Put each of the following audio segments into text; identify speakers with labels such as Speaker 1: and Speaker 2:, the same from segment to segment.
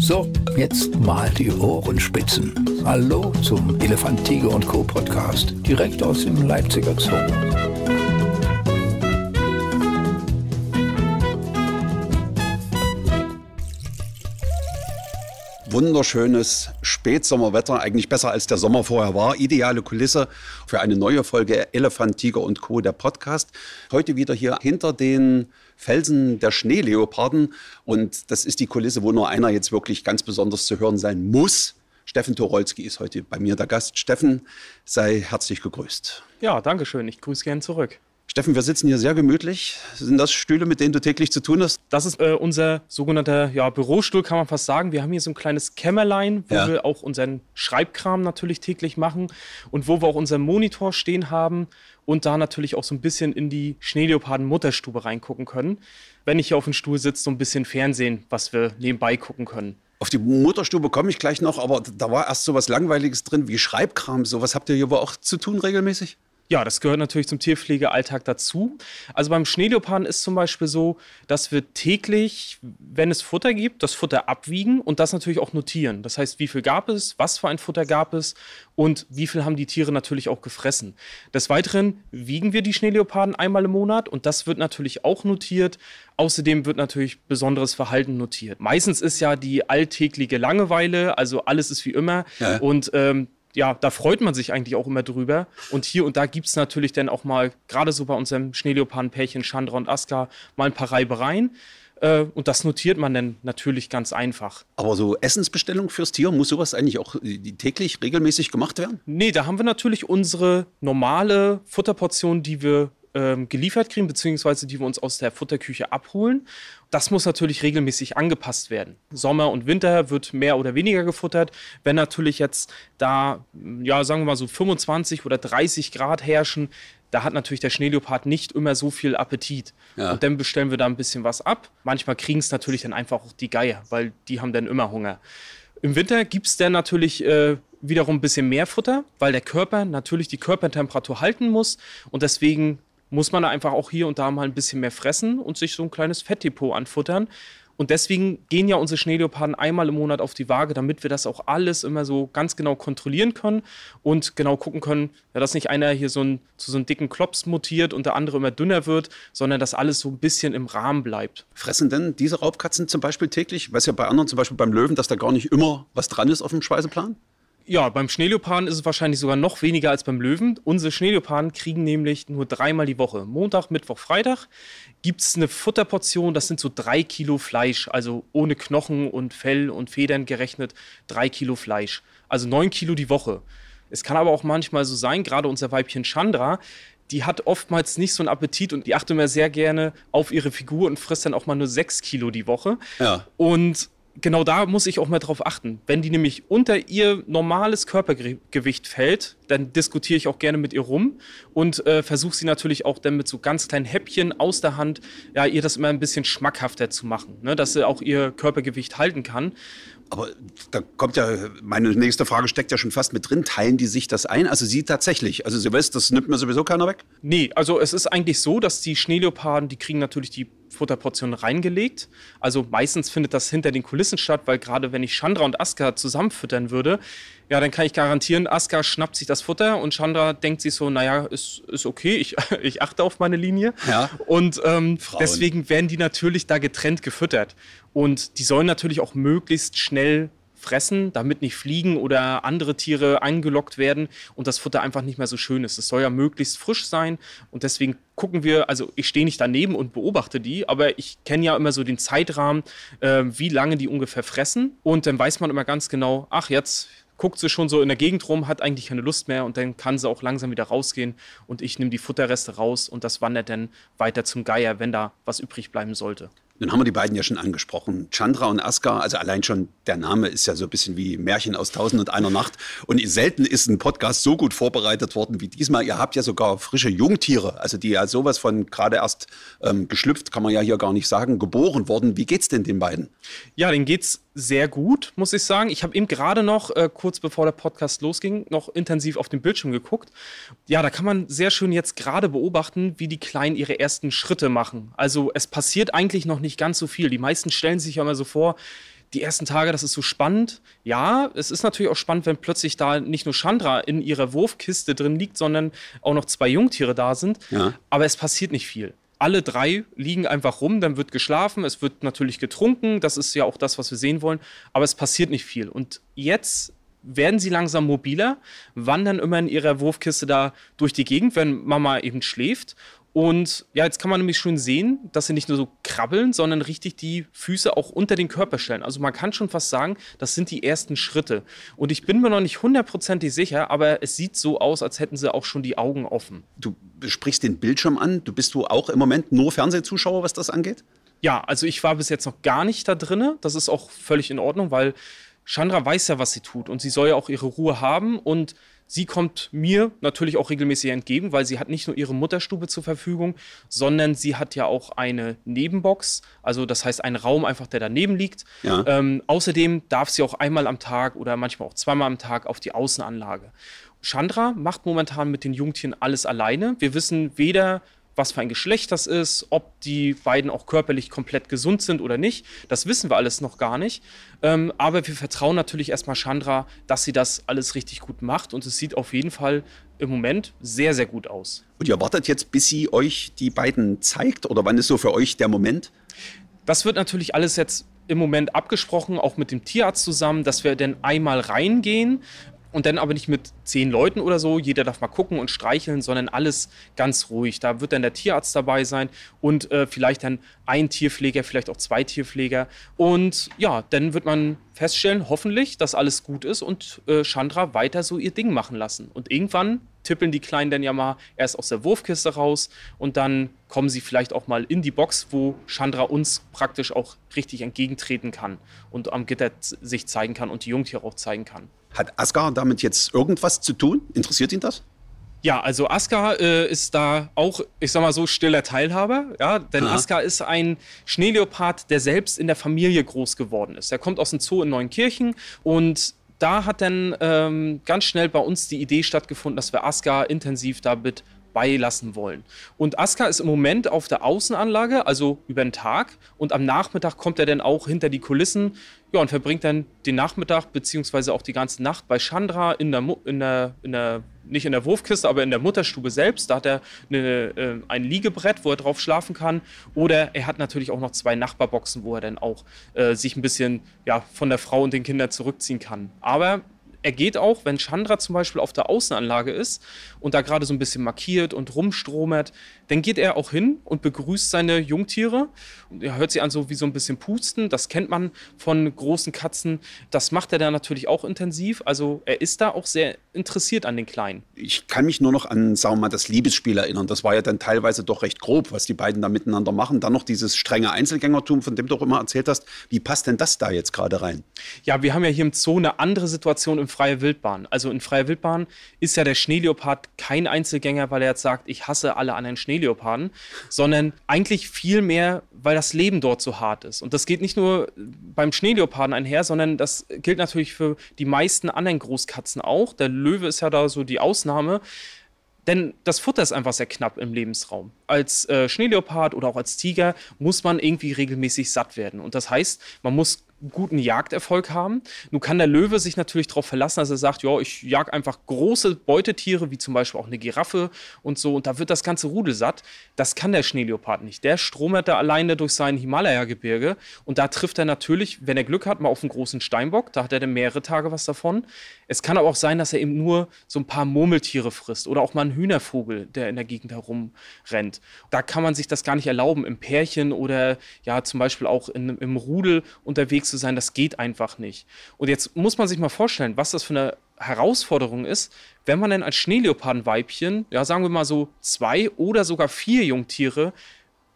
Speaker 1: So, jetzt mal die Ohren spitzen. Hallo zum Elefant, Tiger und Co. Podcast, direkt aus dem Leipziger Zoo. Wunderschönes Spätsommerwetter, eigentlich besser als der Sommer vorher war. Ideale Kulisse für eine neue Folge Elefant, Tiger und Co. der Podcast. Heute wieder hier hinter den Felsen der Schneeleoparden. Und das ist die Kulisse, wo nur einer jetzt wirklich ganz besonders zu hören sein muss. Steffen Torolski ist heute bei mir der Gast. Steffen, sei herzlich gegrüßt.
Speaker 2: Ja, danke schön. Ich grüße gern zurück. Steffen, wir sitzen hier sehr gemütlich. Sind das Stühle, mit denen du täglich zu tun hast? Das ist äh, unser sogenannter ja, Bürostuhl, kann man fast sagen. Wir haben hier so ein kleines Kämmerlein, wo ja. wir auch unseren Schreibkram natürlich täglich machen und wo wir auch unseren Monitor stehen haben und da natürlich auch so ein bisschen in die Schneeleoparden-Mutterstube reingucken können. Wenn ich hier auf dem Stuhl sitze, so ein bisschen Fernsehen, was wir nebenbei gucken können. Auf die Mutterstube komme ich gleich noch, aber da war erst so was Langweiliges drin wie Schreibkram. So was habt ihr hier aber auch zu tun regelmäßig? Ja, das gehört natürlich zum Tierpflegealltag dazu. Also beim Schneeleoparden ist zum Beispiel so, dass wir täglich, wenn es Futter gibt, das Futter abwiegen und das natürlich auch notieren. Das heißt, wie viel gab es, was für ein Futter gab es und wie viel haben die Tiere natürlich auch gefressen. Des Weiteren wiegen wir die Schneeleoparden einmal im Monat und das wird natürlich auch notiert. Außerdem wird natürlich besonderes Verhalten notiert. Meistens ist ja die alltägliche Langeweile, also alles ist wie immer ja. und ähm, ja, da freut man sich eigentlich auch immer drüber. Und hier und da gibt es natürlich dann auch mal, gerade so bei unserem Schneeleopardenpärchen Chandra und Aska, mal ein paar Reibereien. Äh, und das notiert man dann natürlich ganz einfach.
Speaker 1: Aber so Essensbestellung fürs Tier, muss sowas eigentlich auch äh, täglich regelmäßig gemacht werden?
Speaker 2: Nee, da haben wir natürlich unsere normale Futterportion, die wir ähm, geliefert kriegen, beziehungsweise die wir uns aus der Futterküche abholen. Das muss natürlich regelmäßig angepasst werden. Sommer und Winter wird mehr oder weniger gefuttert. Wenn natürlich jetzt da, ja, sagen wir mal so 25 oder 30 Grad herrschen, da hat natürlich der Schneeleopard nicht immer so viel Appetit. Ja. Und dann bestellen wir da ein bisschen was ab. Manchmal kriegen es natürlich dann einfach auch die Geier, weil die haben dann immer Hunger. Im Winter gibt es dann natürlich äh, wiederum ein bisschen mehr Futter, weil der Körper natürlich die Körpertemperatur halten muss. Und deswegen muss man einfach auch hier und da mal ein bisschen mehr fressen und sich so ein kleines Fettdepot anfuttern. Und deswegen gehen ja unsere Schneeleoparden einmal im Monat auf die Waage, damit wir das auch alles immer so ganz genau kontrollieren können und genau gucken können, ja, dass nicht einer hier so ein, zu so einem dicken Klops mutiert und der andere immer dünner wird, sondern dass alles so ein bisschen im Rahmen bleibt. Fressen denn diese Raubkatzen zum Beispiel täglich? weiß ja
Speaker 1: bei anderen, zum Beispiel beim Löwen, dass da gar nicht immer was dran ist auf dem Speiseplan?
Speaker 2: Ja, beim Schneeleoparden ist es wahrscheinlich sogar noch weniger als beim Löwen. Unsere Schneeleoparden kriegen nämlich nur dreimal die Woche. Montag, Mittwoch, Freitag gibt es eine Futterportion, das sind so drei Kilo Fleisch, also ohne Knochen und Fell und Federn gerechnet, drei Kilo Fleisch. Also neun Kilo die Woche. Es kann aber auch manchmal so sein, gerade unser Weibchen Chandra, die hat oftmals nicht so einen Appetit und die achtet immer sehr gerne auf ihre Figur und frisst dann auch mal nur sechs Kilo die Woche. Ja. Und genau da muss ich auch mal drauf achten. Wenn die nämlich unter ihr normales Körpergewicht fällt, dann diskutiere ich auch gerne mit ihr rum und äh, versuche sie natürlich auch dann mit so ganz kleinen Häppchen aus der Hand, ja, ihr das immer ein bisschen schmackhafter zu machen, ne? dass sie auch ihr Körpergewicht halten kann. Aber da kommt ja,
Speaker 1: meine nächste Frage steckt ja schon fast mit drin. Teilen die sich
Speaker 2: das ein? Also sie tatsächlich. Also Silvester, das nimmt mir sowieso keiner weg? Nee, also es ist eigentlich so, dass die Schneeleoparden, die kriegen natürlich die Futterportionen reingelegt. Also meistens findet das hinter den Kulissen statt, weil gerade wenn ich Chandra und Aska zusammenfüttern würde, ja, dann kann ich garantieren, Aska schnappt sich das Futter und Chandra denkt sich so, naja, ist, ist okay, ich, ich achte auf meine Linie. Ja. Und ähm, deswegen werden die natürlich da getrennt gefüttert. Und die sollen natürlich auch möglichst schnell fressen, damit nicht Fliegen oder andere Tiere eingelockt werden und das Futter einfach nicht mehr so schön ist. Es soll ja möglichst frisch sein und deswegen gucken wir, also ich stehe nicht daneben und beobachte die, aber ich kenne ja immer so den Zeitrahmen, äh, wie lange die ungefähr fressen und dann weiß man immer ganz genau, ach jetzt guckt sie schon so in der Gegend rum, hat eigentlich keine Lust mehr und dann kann sie auch langsam wieder rausgehen und ich nehme die Futterreste raus und das wandert dann weiter zum Geier, wenn da was übrig bleiben sollte.
Speaker 1: Nun haben wir die beiden ja schon angesprochen. Chandra und Aska, also allein schon der Name ist ja so ein bisschen wie Märchen aus Tausend und einer Nacht. Und selten ist ein Podcast so gut vorbereitet worden wie diesmal. Ihr habt ja sogar frische Jungtiere, also die ja sowas von gerade erst ähm, geschlüpft, kann man ja hier gar nicht sagen, geboren worden. Wie geht's denn den beiden?
Speaker 2: Ja, denen geht's sehr gut, muss ich sagen. Ich habe eben gerade noch, äh, kurz bevor der Podcast losging, noch intensiv auf den Bildschirm geguckt. Ja, da kann man sehr schön jetzt gerade beobachten, wie die Kleinen ihre ersten Schritte machen. Also es passiert eigentlich noch nicht ganz so viel. Die meisten stellen sich ja immer so vor, die ersten Tage, das ist so spannend. Ja, es ist natürlich auch spannend, wenn plötzlich da nicht nur Chandra in ihrer Wurfkiste drin liegt, sondern auch noch zwei Jungtiere da sind. Ja. Aber es passiert nicht viel alle drei liegen einfach rum, dann wird geschlafen, es wird natürlich getrunken, das ist ja auch das, was wir sehen wollen, aber es passiert nicht viel. Und jetzt werden sie langsam mobiler, wandern immer in ihrer Wurfkiste da durch die Gegend, wenn Mama eben schläft und ja, jetzt kann man nämlich schön sehen, dass sie nicht nur so krabbeln, sondern richtig die Füße auch unter den Körper stellen. Also man kann schon fast sagen, das sind die ersten Schritte. Und ich bin mir noch nicht hundertprozentig sicher, aber es sieht so aus, als hätten sie auch schon die Augen offen. Du sprichst den Bildschirm an. Du bist du auch im Moment nur Fernsehzuschauer, was das angeht? Ja, also ich war bis jetzt noch gar nicht da drinne. Das ist auch völlig in Ordnung, weil Chandra weiß ja, was sie tut und sie soll ja auch ihre Ruhe haben und Sie kommt mir natürlich auch regelmäßig entgegen, weil sie hat nicht nur ihre Mutterstube zur Verfügung, sondern sie hat ja auch eine Nebenbox, also das heißt einen Raum einfach, der daneben liegt. Ja. Ähm, außerdem darf sie auch einmal am Tag oder manchmal auch zweimal am Tag auf die Außenanlage. Chandra macht momentan mit den Jungtieren alles alleine. Wir wissen weder, was für ein Geschlecht das ist, ob die beiden auch körperlich komplett gesund sind oder nicht. Das wissen wir alles noch gar nicht. Ähm, aber wir vertrauen natürlich erstmal Chandra, dass sie das alles richtig gut macht und es sieht auf jeden Fall im Moment sehr, sehr gut aus.
Speaker 1: Und ihr wartet jetzt, bis sie euch die beiden zeigt oder wann ist so für euch der Moment?
Speaker 2: Das wird natürlich alles jetzt im Moment abgesprochen, auch mit dem Tierarzt zusammen, dass wir denn einmal reingehen, und dann aber nicht mit zehn Leuten oder so, jeder darf mal gucken und streicheln, sondern alles ganz ruhig. Da wird dann der Tierarzt dabei sein und äh, vielleicht dann ein Tierpfleger, vielleicht auch zwei Tierpfleger. Und ja, dann wird man feststellen, hoffentlich, dass alles gut ist und äh, Chandra weiter so ihr Ding machen lassen. Und irgendwann tippeln die Kleinen dann ja mal erst aus der Wurfkiste raus und dann kommen sie vielleicht auch mal in die Box, wo Chandra uns praktisch auch richtig entgegentreten kann und am Gitter sich zeigen kann und die Jungtiere auch zeigen kann. Hat Asgard damit jetzt irgendwas zu tun? Interessiert ihn das? Ja, also Aska äh, ist da auch, ich sag mal so, stiller Teilhaber. Ja, denn Aha. Aska ist ein Schneeleopard, der selbst in der Familie groß geworden ist. Er kommt aus dem Zoo in Neunkirchen und da hat dann ähm, ganz schnell bei uns die Idee stattgefunden, dass wir Aska intensiv damit beilassen wollen. Und Aska ist im Moment auf der Außenanlage, also über den Tag. Und am Nachmittag kommt er dann auch hinter die Kulissen ja, und verbringt dann den Nachmittag bzw. auch die ganze Nacht bei Chandra in der, Mu in der, in der nicht in der Wurfkiste, aber in der Mutterstube selbst. Da hat er eine, äh, ein Liegebrett, wo er drauf schlafen kann. Oder er hat natürlich auch noch zwei Nachbarboxen, wo er dann auch äh, sich ein bisschen ja, von der Frau und den Kindern zurückziehen kann. Aber er geht auch, wenn Chandra zum Beispiel auf der Außenanlage ist und da gerade so ein bisschen markiert und rumstromert, dann geht er auch hin und begrüßt seine Jungtiere. er hört sie an, so wie so ein bisschen pusten. Das kennt man von großen Katzen. Das macht er dann natürlich auch intensiv. Also er ist da auch sehr interessiert an den Kleinen.
Speaker 1: Ich kann mich nur noch an, sagen wir mal, das Liebesspiel erinnern. Das war ja dann teilweise doch recht grob, was die beiden da miteinander machen. Dann noch dieses strenge Einzelgängertum, von dem du auch immer erzählt hast. Wie passt denn das da jetzt
Speaker 2: gerade rein? Ja, wir haben ja hier im Zoo eine andere Situation im freie Wildbahn. Also in freier Wildbahn ist ja der Schneeleopard kein Einzelgänger, weil er jetzt sagt, ich hasse alle anderen Schneeleoparden, sondern eigentlich viel mehr, weil das Leben dort so hart ist. Und das geht nicht nur beim Schneeleoparden einher, sondern das gilt natürlich für die meisten anderen Großkatzen auch. Der Löwe ist ja da so die Ausnahme. Denn das Futter ist einfach sehr knapp im Lebensraum. Als äh, Schneeleopard oder auch als Tiger muss man irgendwie regelmäßig satt werden. Und das heißt, man muss guten Jagderfolg haben. Nun kann der Löwe sich natürlich darauf verlassen, dass er sagt, ja, ich jag einfach große Beutetiere, wie zum Beispiel auch eine Giraffe und so, und da wird das ganze Rudel satt. Das kann der Schneeleopard nicht. Der stromert da alleine durch sein Himalaya-Gebirge und da trifft er natürlich, wenn er Glück hat, mal auf einen großen Steinbock. Da hat er dann mehrere Tage was davon. Es kann aber auch sein, dass er eben nur so ein paar Murmeltiere frisst oder auch mal einen Hühnervogel, der in der Gegend herumrennt. Da kann man sich das gar nicht erlauben, im Pärchen oder ja zum Beispiel auch in, im Rudel unterwegs zu sein, das geht einfach nicht. Und jetzt muss man sich mal vorstellen, was das für eine Herausforderung ist, wenn man denn als Schneeleopardenweibchen, ja, sagen wir mal so zwei oder sogar vier Jungtiere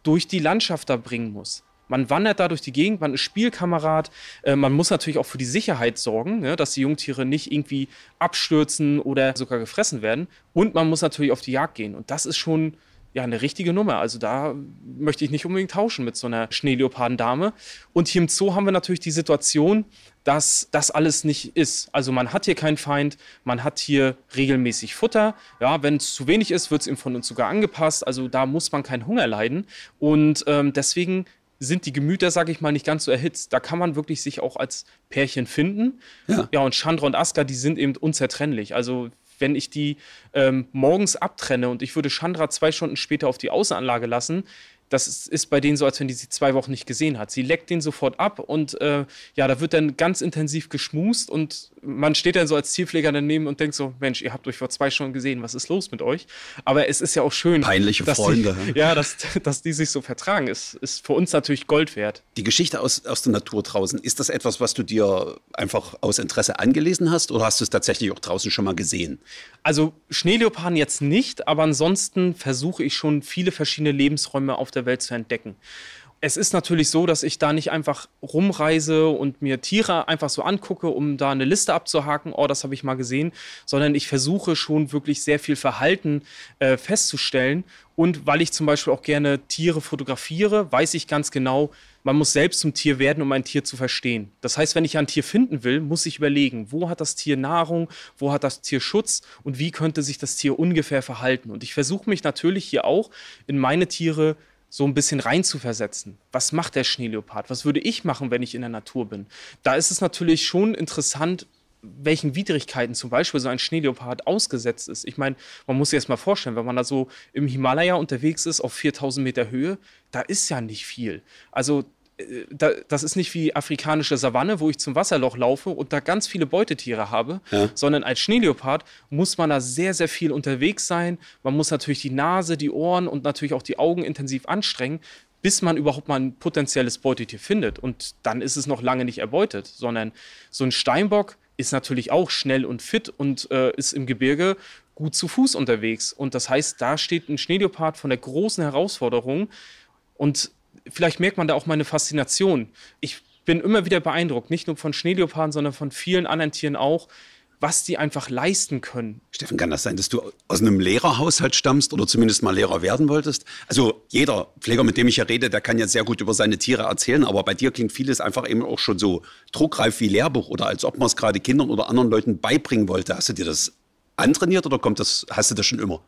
Speaker 2: durch die Landschaft da bringen muss. Man wandert da durch die Gegend, man ist Spielkamerad. Äh, man muss natürlich auch für die Sicherheit sorgen, ne, dass die Jungtiere nicht irgendwie abstürzen oder sogar gefressen werden. Und man muss natürlich auf die Jagd gehen. Und das ist schon ja, eine richtige Nummer. Also da möchte ich nicht unbedingt tauschen mit so einer Schneeleopardendame. Und hier im Zoo haben wir natürlich die Situation, dass das alles nicht ist. Also man hat hier keinen Feind, man hat hier regelmäßig Futter. Ja, wenn es zu wenig ist, wird es ihm von uns sogar angepasst. Also da muss man keinen Hunger leiden. Und ähm, deswegen sind die Gemüter, sage ich mal, nicht ganz so erhitzt. Da kann man wirklich sich auch als Pärchen finden. Ja, ja und Chandra und Aska, die sind eben unzertrennlich. Also wenn ich die ähm, morgens abtrenne und ich würde Chandra zwei Stunden später auf die Außenanlage lassen, das ist, bei denen so, als wenn die sie zwei Wochen nicht gesehen hat. Sie leckt den sofort ab und äh, ja, da wird dann ganz intensiv geschmust und man steht dann so als Tierpfleger daneben und denkt so, Mensch, ihr habt euch vor zwei Stunden gesehen, was ist los mit euch? Aber es ist ja auch schön. Peinliche Freunde. Die, ja, dass, dass die sich so vertragen, ist, ist für uns natürlich Gold wert. Die Geschichte aus, aus der Natur draußen, ist das etwas,
Speaker 1: was du dir einfach aus Interesse angelesen hast oder hast du es tatsächlich auch draußen schon mal gesehen?
Speaker 2: Also Schneeleoparden jetzt nicht, aber ansonsten versuche ich schon viele verschiedene Lebensräume auf der Welt zu entdecken. Es ist natürlich so, dass ich da nicht einfach rumreise und mir Tiere einfach so angucke, um da eine Liste abzuhaken, oh, das habe ich mal gesehen, sondern ich versuche schon wirklich sehr viel Verhalten äh, festzustellen. Und weil ich zum Beispiel auch gerne Tiere fotografiere, weiß ich ganz genau, man muss selbst zum Tier werden, um ein Tier zu verstehen. Das heißt, wenn ich ein Tier finden will, muss ich überlegen, wo hat das Tier Nahrung, wo hat das Tier Schutz und wie könnte sich das Tier ungefähr verhalten. Und ich versuche mich natürlich hier auch in meine Tiere zu so ein bisschen reinzuversetzen. Was macht der Schneeleopard? Was würde ich machen, wenn ich in der Natur bin? Da ist es natürlich schon interessant, welchen Widrigkeiten zum Beispiel so ein Schneeleopard ausgesetzt ist. Ich meine, man muss sich erst mal vorstellen, wenn man da so im Himalaya unterwegs ist, auf 4000 Meter Höhe, da ist ja nicht viel. Also äh, das ist nicht wie afrikanische Savanne, wo ich zum Wasserloch laufe und da ganz viele Beutetiere habe, ja. sondern als Schneeleopard muss man da sehr, sehr viel unterwegs sein. Man muss natürlich die Nase, die Ohren und natürlich auch die Augen intensiv anstrengen, bis man überhaupt mal ein potenzielles Beutetier findet. Und dann ist es noch lange nicht erbeutet, sondern so ein Steinbock ist natürlich auch schnell und fit und äh, ist im Gebirge gut zu Fuß unterwegs. Und das heißt, da steht ein Schneeleopard von der großen Herausforderung. Und vielleicht merkt man da auch meine Faszination. Ich bin immer wieder beeindruckt, nicht nur von Schneeleoparden, sondern von vielen anderen Tieren auch, was die einfach leisten können. Steffen, kann das sein, dass du
Speaker 1: aus einem Lehrerhaushalt stammst oder zumindest mal Lehrer werden wolltest? Also jeder Pfleger, mit dem ich hier rede, der kann ja sehr gut über seine Tiere erzählen, aber bei dir klingt vieles einfach eben auch schon so druckreif wie Lehrbuch oder als ob man es gerade Kindern oder anderen Leuten beibringen wollte. Hast du dir das antrainiert
Speaker 2: oder kommt das, hast du das schon immer?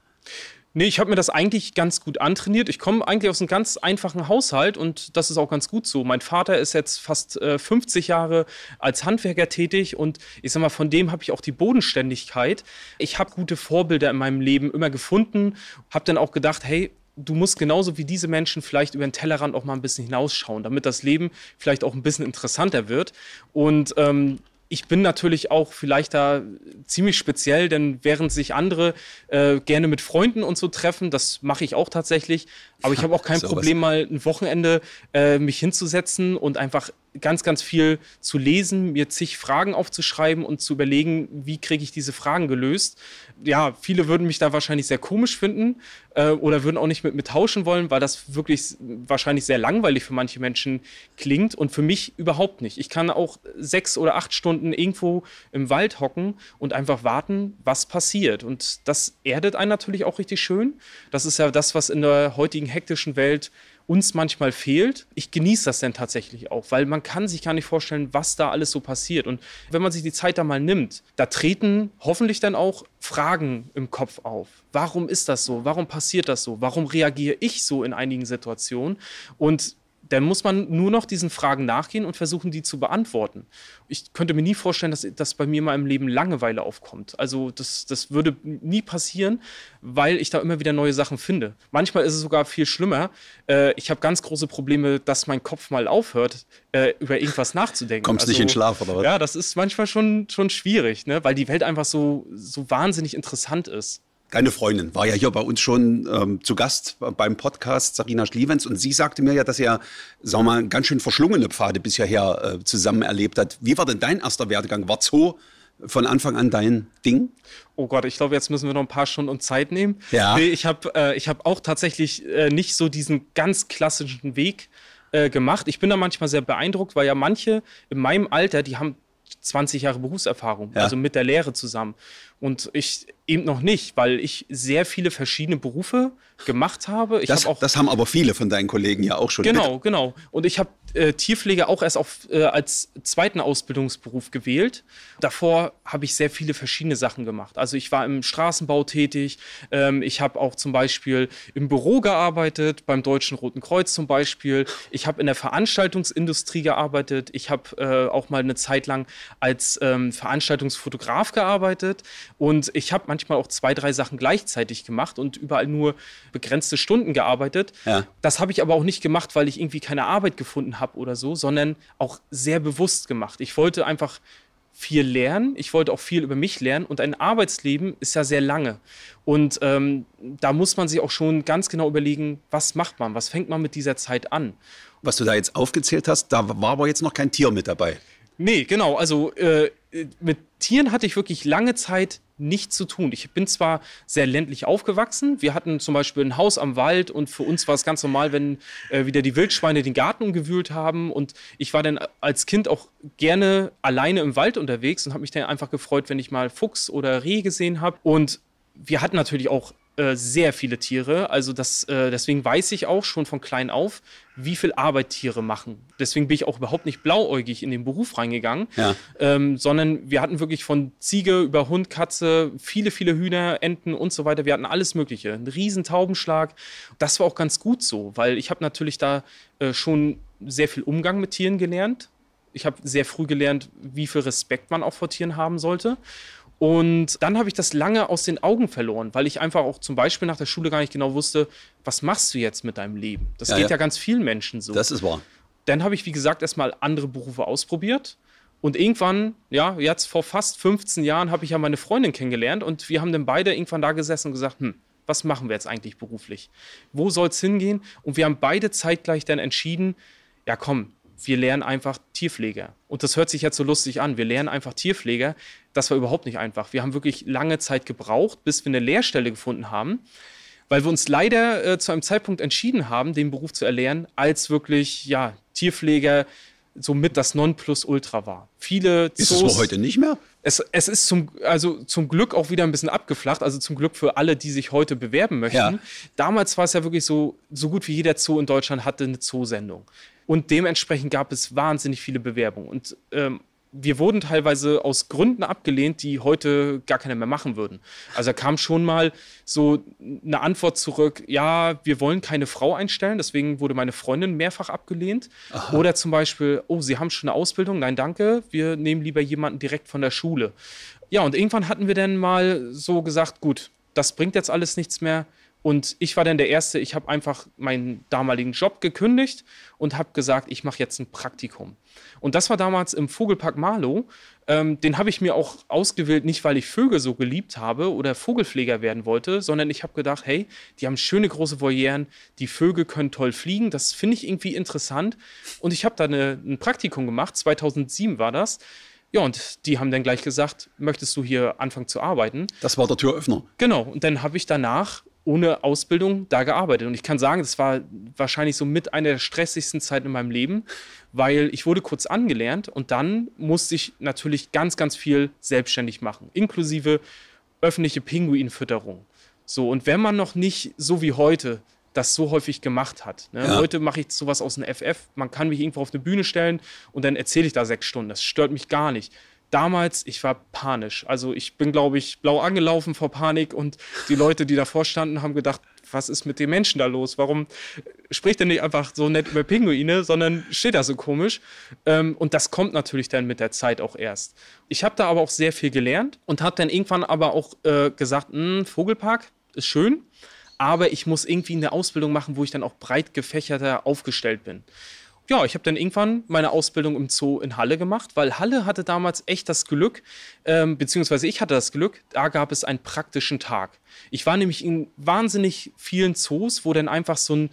Speaker 2: Nee, ich habe mir das eigentlich ganz gut antrainiert. Ich komme eigentlich aus einem ganz einfachen Haushalt und das ist auch ganz gut so. Mein Vater ist jetzt fast äh, 50 Jahre als Handwerker tätig und ich sag mal, von dem habe ich auch die Bodenständigkeit. Ich habe gute Vorbilder in meinem Leben immer gefunden, habe dann auch gedacht, hey, du musst genauso wie diese Menschen vielleicht über den Tellerrand auch mal ein bisschen hinausschauen, damit das Leben vielleicht auch ein bisschen interessanter wird. Und ähm, ich bin natürlich auch vielleicht da ziemlich speziell, denn während sich andere äh, gerne mit Freunden und so treffen, das mache ich auch tatsächlich. Aber ich habe auch kein so Problem, was. mal ein Wochenende äh, mich hinzusetzen und einfach ganz, ganz viel zu lesen, mir zig Fragen aufzuschreiben und zu überlegen, wie kriege ich diese Fragen gelöst. Ja, viele würden mich da wahrscheinlich sehr komisch finden äh, oder würden auch nicht mit, mir tauschen wollen, weil das wirklich wahrscheinlich sehr langweilig für manche Menschen klingt und für mich überhaupt nicht. Ich kann auch sechs oder acht Stunden irgendwo im Wald hocken und einfach warten, was passiert. Und das erdet einen natürlich auch richtig schön. Das ist ja das, was in der heutigen hektischen Welt uns manchmal fehlt. Ich genieße das dann tatsächlich auch, weil man kann sich gar nicht vorstellen, was da alles so passiert. Und wenn man sich die Zeit da mal nimmt, da treten hoffentlich dann auch Fragen im Kopf auf. Warum ist das so? Warum passiert das so? Warum reagiere ich so in einigen Situationen? Und dann muss man nur noch diesen Fragen nachgehen und versuchen, die zu beantworten. Ich könnte mir nie vorstellen, dass, dass bei mir in meinem Leben Langeweile aufkommt. Also das, das würde nie passieren, weil ich da immer wieder neue Sachen finde. Manchmal ist es sogar viel schlimmer. Äh, ich habe ganz große Probleme, dass mein Kopf mal aufhört, äh, über irgendwas nachzudenken. Kommst also, nicht in Schlaf oder was? Ja, das ist manchmal schon, schon schwierig, ne? weil die Welt einfach so, so wahnsinnig interessant
Speaker 1: ist. Deine Freundin war ja hier bei uns schon ähm, zu Gast beim Podcast Sarina Schlievens und sie sagte mir ja, dass er, sagen wir mal, ganz schön verschlungene Pfade bisher her, äh, zusammen erlebt hat.
Speaker 2: Wie war denn dein erster Werdegang? War Zoo von Anfang an dein Ding? Oh Gott, ich glaube, jetzt müssen wir noch ein paar Stunden Zeit nehmen. Ja. ich habe äh, hab auch tatsächlich äh, nicht so diesen ganz klassischen Weg äh, gemacht. Ich bin da manchmal sehr beeindruckt, weil ja manche in meinem Alter, die haben 20 Jahre Berufserfahrung, ja. also mit der Lehre zusammen. Und ich eben noch nicht, weil ich sehr viele verschiedene Berufe gemacht habe. Ich das, hab auch, das haben aber viele von deinen Kollegen ja auch schon. Genau, mit. genau. Und ich habe äh, Tierpflege auch erst auf, äh, als zweiten Ausbildungsberuf gewählt. Davor habe ich sehr viele verschiedene Sachen gemacht. Also ich war im Straßenbau tätig. Ähm, ich habe auch zum Beispiel im Büro gearbeitet, beim Deutschen Roten Kreuz zum Beispiel. Ich habe in der Veranstaltungsindustrie gearbeitet. Ich habe äh, auch mal eine Zeit lang als ähm, Veranstaltungsfotograf gearbeitet. Und ich habe manchmal auch zwei, drei Sachen gleichzeitig gemacht und überall nur begrenzte Stunden gearbeitet. Ja. Das habe ich aber auch nicht gemacht, weil ich irgendwie keine Arbeit gefunden habe oder so, sondern auch sehr bewusst gemacht. Ich wollte einfach viel lernen. Ich wollte auch viel über mich lernen. Und ein Arbeitsleben ist ja sehr lange. Und ähm, da muss man sich auch schon ganz genau überlegen, was macht man, was fängt man mit dieser Zeit an. Was du da jetzt aufgezählt hast, da war aber jetzt noch kein Tier mit dabei. Nee, genau. Also äh, mit Tieren hatte ich wirklich lange Zeit nichts zu tun. Ich bin zwar sehr ländlich aufgewachsen. Wir hatten zum Beispiel ein Haus am Wald und für uns war es ganz normal, wenn äh, wieder die Wildschweine den Garten umgewühlt haben. Und ich war dann als Kind auch gerne alleine im Wald unterwegs und habe mich dann einfach gefreut, wenn ich mal Fuchs oder Reh gesehen habe. Und wir hatten natürlich auch äh, sehr viele Tiere. Also das, äh, deswegen weiß ich auch schon von klein auf, wie viel Arbeit Tiere machen. Deswegen bin ich auch überhaupt nicht blauäugig in den Beruf reingegangen, ja. ähm, sondern wir hatten wirklich von Ziege über Hund, Katze, viele, viele Hühner, Enten und so weiter. Wir hatten alles Mögliche. Ein riesen Taubenschlag. Das war auch ganz gut so, weil ich habe natürlich da äh, schon sehr viel Umgang mit Tieren gelernt. Ich habe sehr früh gelernt, wie viel Respekt man auch vor Tieren haben sollte. Und dann habe ich das lange aus den Augen verloren, weil ich einfach auch zum Beispiel nach der Schule gar nicht genau wusste, was machst du jetzt mit deinem Leben? Das ja, geht ja. ja. ganz vielen Menschen so. Das ist wahr. Dann habe ich, wie gesagt, erstmal andere Berufe ausprobiert. Und irgendwann, ja, jetzt vor fast 15 Jahren habe ich ja meine Freundin kennengelernt und wir haben dann beide irgendwann da gesessen und gesagt, hm, was machen wir jetzt eigentlich beruflich? Wo soll es hingehen? Und wir haben beide zeitgleich dann entschieden, ja komm, wir lernen einfach Tierpfleger. Und das hört sich jetzt so lustig an, wir lernen einfach Tierpfleger das war überhaupt nicht einfach. Wir haben wirklich lange Zeit gebraucht, bis wir eine Lehrstelle gefunden haben, weil wir uns leider äh, zu einem Zeitpunkt entschieden haben, den Beruf zu erlernen, als wirklich ja, Tierpfleger somit das Nonplusultra war. Viele Zoos, Ist es wohl heute nicht mehr? Es, es, ist zum, also zum Glück auch wieder ein bisschen abgeflacht, also zum Glück für alle, die sich heute bewerben möchten. Ja. Damals war es ja wirklich so, so gut wie jeder Zoo in Deutschland hatte eine Zoosendung. Und dementsprechend gab es wahnsinnig viele Bewerbungen. Und ähm, wir wurden teilweise aus Gründen abgelehnt, die heute gar keiner mehr machen würden. Also da kam schon mal so eine Antwort zurück, ja, wir wollen keine Frau einstellen, deswegen wurde meine Freundin mehrfach abgelehnt. Aha. Oder zum Beispiel, oh, Sie haben schon eine Ausbildung, nein, danke, wir nehmen lieber jemanden direkt von der Schule. Ja, und irgendwann hatten wir dann mal so gesagt, gut, das bringt jetzt alles nichts mehr, und ich war dann der Erste, ich habe einfach meinen damaligen Job gekündigt und habe gesagt, ich mache jetzt ein Praktikum. Und das war damals im Vogelpark Marlow. Ähm, den habe ich mir auch ausgewählt, nicht weil ich Vögel so geliebt habe oder Vogelpfleger werden wollte, sondern ich habe gedacht, hey, die haben schöne große Voyeren, die Vögel können toll fliegen, das finde ich irgendwie interessant. Und ich habe da eine, ein Praktikum gemacht, 2007 war das. Ja, und die haben dann gleich gesagt, möchtest du hier anfangen zu arbeiten? Das war der Türöffner. Genau, und dann habe ich danach ohne Ausbildung da gearbeitet. Und ich kann sagen, das war wahrscheinlich so mit einer der stressigsten Zeiten in meinem Leben, weil ich wurde kurz angelernt und dann musste ich natürlich ganz, ganz viel selbstständig machen, inklusive öffentliche Pinguinfütterung. So, und wenn man noch nicht so wie heute das so häufig gemacht hat. Ne? Ja. Heute mache ich sowas aus dem FF. Man kann mich irgendwo auf eine Bühne stellen und dann erzähle ich da sechs Stunden. Das stört mich gar nicht damals, ich war panisch. Also ich bin, glaube ich, blau angelaufen vor Panik und die Leute, die davor standen, haben gedacht, was ist mit den Menschen da los? Warum spricht er nicht einfach so nett über Pinguine, sondern steht da so komisch? Ähm, und das kommt natürlich dann mit der Zeit auch erst. Ich habe da aber auch sehr viel gelernt und habe dann irgendwann aber auch äh, gesagt, hm, Vogelpark ist schön, aber ich muss irgendwie eine Ausbildung machen, wo ich dann auch breit gefächerter aufgestellt bin ja, ich habe dann irgendwann meine Ausbildung im Zoo in Halle gemacht, weil Halle hatte damals echt das Glück, ähm, beziehungsweise ich hatte das Glück, da gab es einen praktischen Tag. Ich war nämlich in wahnsinnig vielen Zoos, wo dann einfach so ein,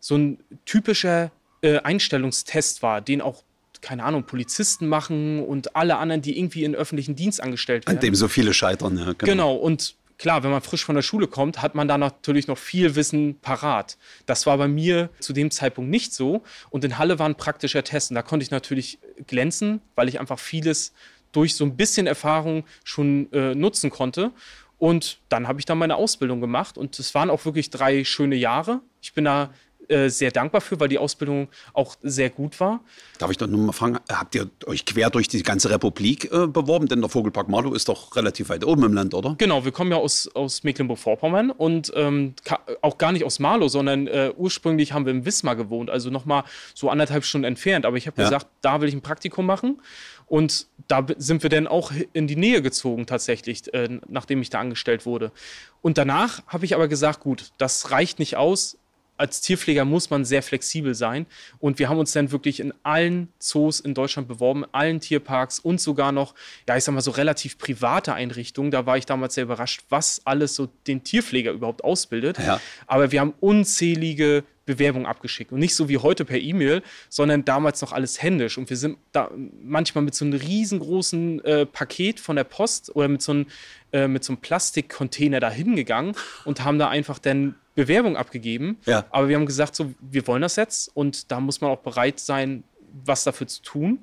Speaker 2: so ein typischer äh, Einstellungstest war, den auch keine Ahnung, Polizisten machen und alle anderen, die irgendwie in öffentlichen Dienst angestellt werden. An dem so
Speaker 1: viele scheitern, ja. Genau, genau
Speaker 2: und klar, wenn man frisch von der Schule kommt, hat man da natürlich noch viel Wissen parat. Das war bei mir zu dem Zeitpunkt nicht so. Und in Halle waren ein praktischer Test. da konnte ich natürlich glänzen, weil ich einfach vieles durch so ein bisschen Erfahrung schon äh, nutzen konnte. Und dann habe ich da meine Ausbildung gemacht und es waren auch wirklich drei schöne Jahre. Ich bin da äh, sehr dankbar für, weil die Ausbildung auch sehr gut war.
Speaker 1: Darf ich doch nur mal fragen, habt ihr euch quer durch die
Speaker 2: ganze Republik äh, beworben? Denn der Vogelpark Malo ist doch relativ weit oben im Land, oder? Genau, wir kommen ja aus, aus Mecklenburg-Vorpommern und ähm, auch gar nicht aus Malo, sondern äh, ursprünglich haben wir in Wismar gewohnt, also nochmal so anderthalb Stunden entfernt. Aber ich habe ja. gesagt, da will ich ein Praktikum machen. Und da sind wir dann auch in die Nähe gezogen, tatsächlich, äh, nachdem ich da angestellt wurde. Und danach habe ich aber gesagt, gut, das reicht nicht aus als Tierpfleger muss man sehr flexibel sein. Und wir haben uns dann wirklich in allen Zoos in Deutschland beworben, allen Tierparks und sogar noch, ja, ich sag mal so relativ private Einrichtungen. Da war ich damals sehr überrascht, was alles so den Tierpfleger überhaupt ausbildet. Ja. Aber wir haben unzählige Bewerbung abgeschickt. Und nicht so wie heute per E-Mail, sondern damals noch alles händisch. Und wir sind da manchmal mit so einem riesengroßen äh, Paket von der Post oder mit so einem, äh, so einem Plastikcontainer da hingegangen und haben da einfach dann Bewerbung abgegeben. Ja. Aber wir haben gesagt, so, wir wollen das jetzt und da muss man auch bereit sein, was dafür zu tun.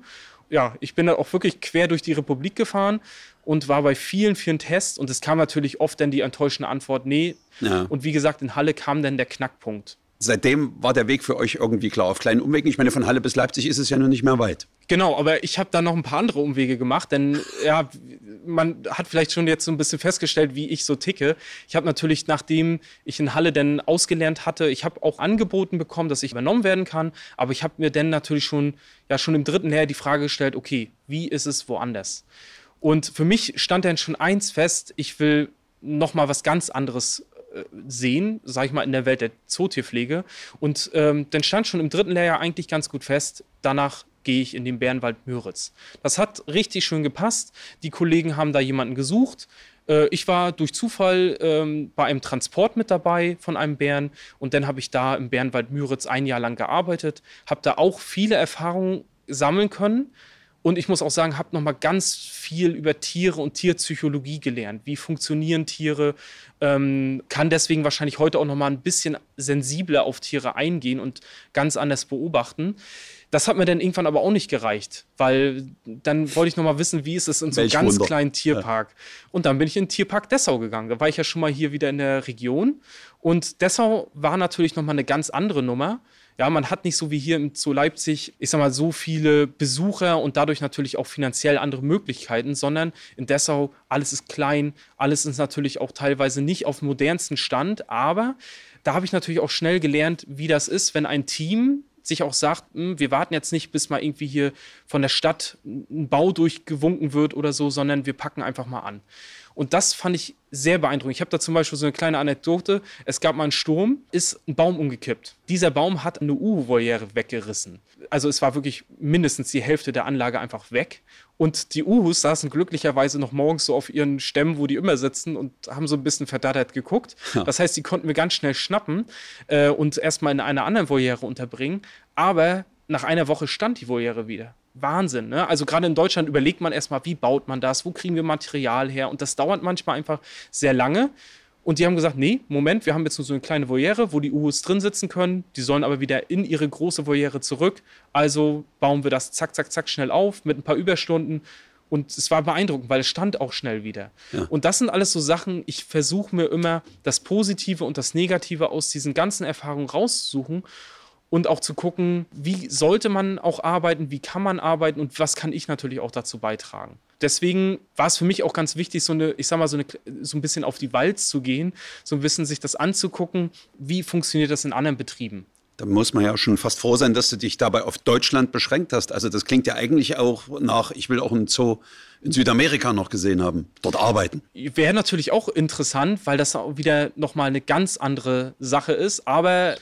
Speaker 2: Ja, ich bin da auch wirklich quer durch die Republik gefahren und war bei vielen, vielen Tests und es kam natürlich oft dann die enttäuschende Antwort, nee. Ja. Und wie gesagt, in Halle kam dann der Knackpunkt
Speaker 1: seitdem war der Weg für euch irgendwie klar. Auf kleinen Umwegen. Ich meine, von Halle bis Leipzig ist es ja nun nicht mehr weit.
Speaker 2: Genau, aber ich habe da noch ein paar andere Umwege gemacht, denn ja, man hat vielleicht schon jetzt so ein bisschen festgestellt, wie ich so ticke. Ich habe natürlich, nachdem ich in Halle dann ausgelernt hatte, ich habe auch angeboten bekommen, dass ich übernommen werden kann, aber ich habe mir dann natürlich schon, ja, schon im dritten Lehrjahr die Frage gestellt, okay, wie ist es woanders? Und für mich stand dann schon eins fest, ich will nochmal was ganz anderes sehen, sag ich mal, in der Welt der Zootierpflege. Und ähm, dann stand schon im dritten Lehrjahr eigentlich ganz gut fest, danach gehe ich in den Bärenwald Müritz. Das hat richtig schön gepasst. Die Kollegen haben da jemanden gesucht. Äh, ich war durch Zufall ähm, bei einem Transport mit dabei von einem Bären und dann habe ich da im Bärenwald Müritz ein Jahr lang gearbeitet, habe da auch viele Erfahrungen sammeln können und ich muss auch sagen, habe nochmal ganz viel über Tiere und Tierpsychologie gelernt. Wie funktionieren Tiere? Ähm, kann deswegen wahrscheinlich heute auch nochmal ein bisschen sensibler auf Tiere eingehen und ganz anders beobachten. Das hat mir dann irgendwann aber auch nicht gereicht, weil dann wollte ich nochmal wissen, wie ist es in so einem ganz Wunder. kleinen Tierpark. Ja. Und dann bin ich in den Tierpark Dessau gegangen. Da war ich ja schon mal hier wieder in der Region. Und Dessau war natürlich nochmal eine ganz andere Nummer ja, man hat nicht so wie hier zu Leipzig, ich sag mal, so viele Besucher und dadurch natürlich auch finanziell andere Möglichkeiten, sondern in Dessau alles ist klein, alles ist natürlich auch teilweise nicht auf modernsten Stand, aber da habe ich natürlich auch schnell gelernt, wie das ist, wenn ein Team sich auch sagt, hm, wir warten jetzt nicht, bis mal irgendwie hier von der Stadt ein Bau durchgewunken wird oder so, sondern wir packen einfach mal an. Und das fand ich sehr beeindruckend. Ich habe da zum Beispiel so eine kleine Anekdote. Es gab mal einen Sturm, ist ein Baum umgekippt. Dieser Baum hat eine Uhu-Voliere weggerissen. Also es war wirklich mindestens die Hälfte der Anlage einfach weg. Und die Uhus saßen glücklicherweise noch morgens so auf ihren Stämmen, wo die immer sitzen und haben so ein bisschen verdattert geguckt. Ja. Das heißt, die konnten wir ganz schnell schnappen äh, und erstmal in einer anderen Voliere unterbringen. Aber nach einer Woche stand die Voliere wieder. Wahnsinn. Ne? Also gerade in Deutschland überlegt man erstmal, wie baut man das, wo kriegen wir Material her und das dauert manchmal einfach sehr lange. Und die haben gesagt, nee, Moment, wir haben jetzt nur so eine kleine Voliere, wo die Uhus drin sitzen können, die sollen aber wieder in ihre große Voliere zurück. Also bauen wir das zack, zack, zack schnell auf mit ein paar Überstunden. Und es war beeindruckend, weil es stand auch schnell wieder. Ja. Und das sind alles so Sachen, ich versuche mir immer das Positive und das Negative aus diesen ganzen Erfahrungen rauszusuchen und auch zu gucken, wie sollte man auch arbeiten, wie kann man arbeiten und was kann ich natürlich auch dazu beitragen. Deswegen war es für mich auch ganz wichtig, so eine, ich sag mal, so, eine, so ein bisschen auf die Walz zu gehen, so ein bisschen sich das anzugucken, wie funktioniert das in anderen Betrieben.
Speaker 1: Da muss man ja schon fast froh sein, dass du dich dabei auf Deutschland beschränkt hast. Also das klingt ja eigentlich auch nach, ich will auch einen Zoo in Südamerika noch gesehen haben, dort arbeiten.
Speaker 2: Wäre natürlich auch interessant, weil das auch wieder nochmal eine ganz andere Sache ist. Aber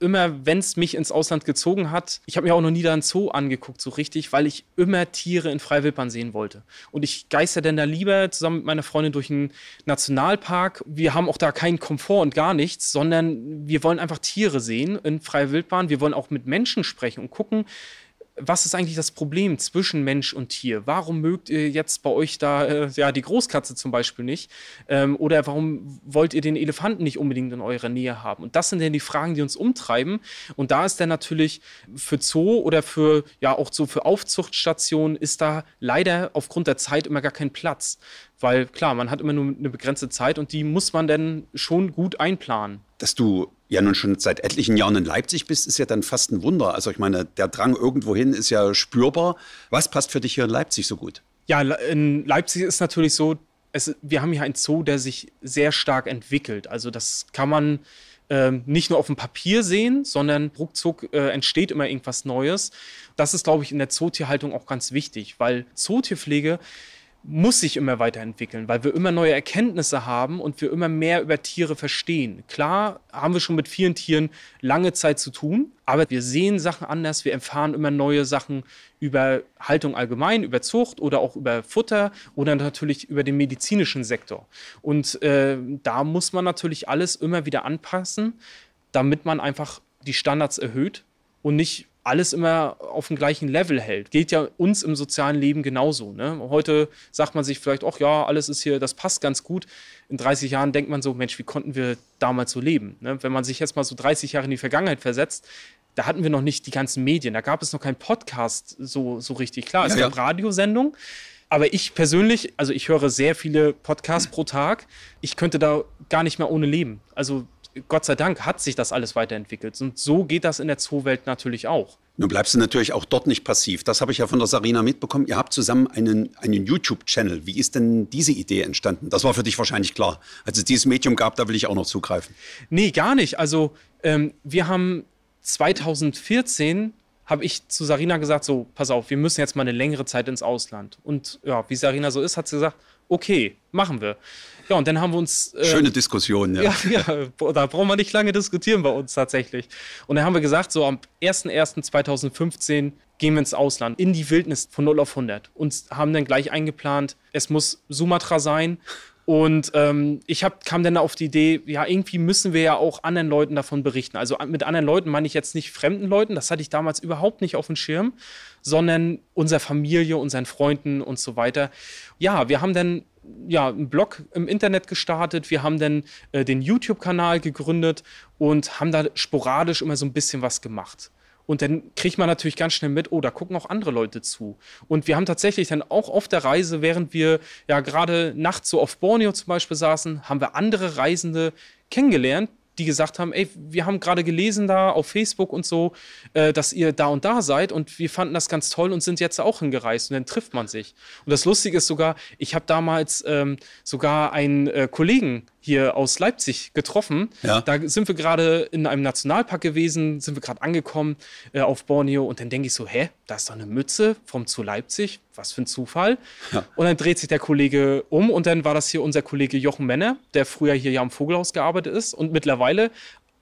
Speaker 2: immer, wenn es mich ins Ausland gezogen hat, ich habe mir auch noch nie da einen Zoo angeguckt, so richtig, weil ich immer Tiere in Freiwildbahn sehen wollte. Und ich geister denn da lieber zusammen mit meiner Freundin durch einen Nationalpark. Wir haben auch da keinen Komfort und gar nichts, sondern wir wollen einfach Tiere sehen in Freiwildbahn. Wir wollen auch mit Menschen sprechen und gucken, was ist eigentlich das Problem zwischen Mensch und Tier? Warum mögt ihr jetzt bei euch da äh, ja, die Großkatze zum Beispiel nicht? Ähm, oder warum wollt ihr den Elefanten nicht unbedingt in eurer Nähe haben? Und das sind dann die Fragen, die uns umtreiben. Und da ist dann natürlich für Zoo oder für ja auch so für Aufzuchtstationen ist da leider aufgrund der Zeit immer gar kein Platz. Weil klar, man hat immer nur eine begrenzte Zeit und die muss man dann schon gut einplanen.
Speaker 1: Dass du ja nun schon seit etlichen Jahren in Leipzig bist, ist ja dann fast ein Wunder. Also ich meine, der Drang irgendwohin ist ja spürbar. Was passt für dich hier in Leipzig so gut?
Speaker 2: Ja, in Leipzig ist natürlich so, es, wir haben hier einen Zoo, der sich sehr stark entwickelt. Also das kann man ähm, nicht nur auf dem Papier sehen, sondern ruckzuck äh, entsteht immer irgendwas Neues. Das ist, glaube ich, in der Zootierhaltung auch ganz wichtig, weil Zootierpflege muss sich immer weiterentwickeln, weil wir immer neue Erkenntnisse haben und wir immer mehr über Tiere verstehen. Klar haben wir schon mit vielen Tieren lange Zeit zu tun, aber wir sehen Sachen anders, wir erfahren immer neue Sachen über Haltung allgemein, über Zucht oder auch über Futter oder natürlich über den medizinischen Sektor. Und äh, da muss man natürlich alles immer wieder anpassen, damit man einfach die Standards erhöht und nicht alles immer auf dem gleichen Level hält. Geht ja uns im sozialen Leben genauso. Ne? Heute sagt man sich vielleicht, ach ja, alles ist hier, das passt ganz gut. In 30 Jahren denkt man so, Mensch, wie konnten wir damals so leben? Ne? Wenn man sich jetzt mal so 30 Jahre in die Vergangenheit versetzt, da hatten wir noch nicht die ganzen Medien, da gab es noch keinen Podcast so, so richtig. Klar, es gab ja. Radiosendungen. Aber ich persönlich, also ich höre sehr viele Podcasts pro Tag. Ich könnte da gar nicht mehr ohne leben. Also Gott sei Dank hat sich das alles weiterentwickelt. Und so geht das in der Zoo-Welt natürlich auch.
Speaker 1: Nun bleibst du natürlich auch dort nicht passiv. Das habe ich ja von der Sarina mitbekommen. Ihr habt zusammen einen, einen YouTube-Channel. Wie ist denn diese Idee entstanden? Das war für dich wahrscheinlich klar. Als es dieses Medium
Speaker 2: gab, da will ich auch noch zugreifen. Nee, gar nicht. Also ähm, wir haben 2014 habe ich zu Sarina gesagt, so, pass auf, wir müssen jetzt mal eine längere Zeit ins Ausland. Und ja, wie Sarina so ist, hat sie gesagt, okay, machen wir. Ja, und dann haben wir uns. Äh, Schöne
Speaker 1: Diskussion, ja.
Speaker 2: ja. Ja, da brauchen wir nicht lange diskutieren bei uns tatsächlich. Und dann haben wir gesagt, so am 01.01.2015 gehen wir ins Ausland, in die Wildnis von 0 auf 100. Und haben dann gleich eingeplant, es muss Sumatra sein. Und ähm, ich hab, kam dann auf die Idee, ja, irgendwie müssen wir ja auch anderen Leuten davon berichten. Also äh, mit anderen Leuten meine ich jetzt nicht fremden Leuten, das hatte ich damals überhaupt nicht auf dem Schirm, sondern unserer Familie, unseren Freunden und so weiter. Ja, wir haben dann ja, einen Blog im Internet gestartet, wir haben dann äh, den YouTube-Kanal gegründet und haben da sporadisch immer so ein bisschen was gemacht. Und dann kriegt man natürlich ganz schnell mit, oh, da gucken auch andere Leute zu. Und wir haben tatsächlich dann auch auf der Reise, während wir ja gerade nachts so auf Borneo zum Beispiel saßen, haben wir andere Reisende kennengelernt, die gesagt haben, ey, wir haben gerade gelesen da auf Facebook und so, äh, dass ihr da und da seid und wir fanden das ganz toll und sind jetzt auch hingereist und dann trifft man sich. Und das Lustige ist sogar, ich habe damals ähm, sogar einen äh, Kollegen hier aus Leipzig getroffen. Ja. Da sind wir gerade in einem Nationalpark gewesen, sind wir gerade angekommen äh, auf Borneo und dann denke ich so, hä, da ist doch eine Mütze vom zu Leipzig, was für ein Zufall. Ja. Und dann dreht sich der Kollege um und dann war das hier unser Kollege Jochen Männer, der früher hier ja am Vogelhaus gearbeitet ist und mittlerweile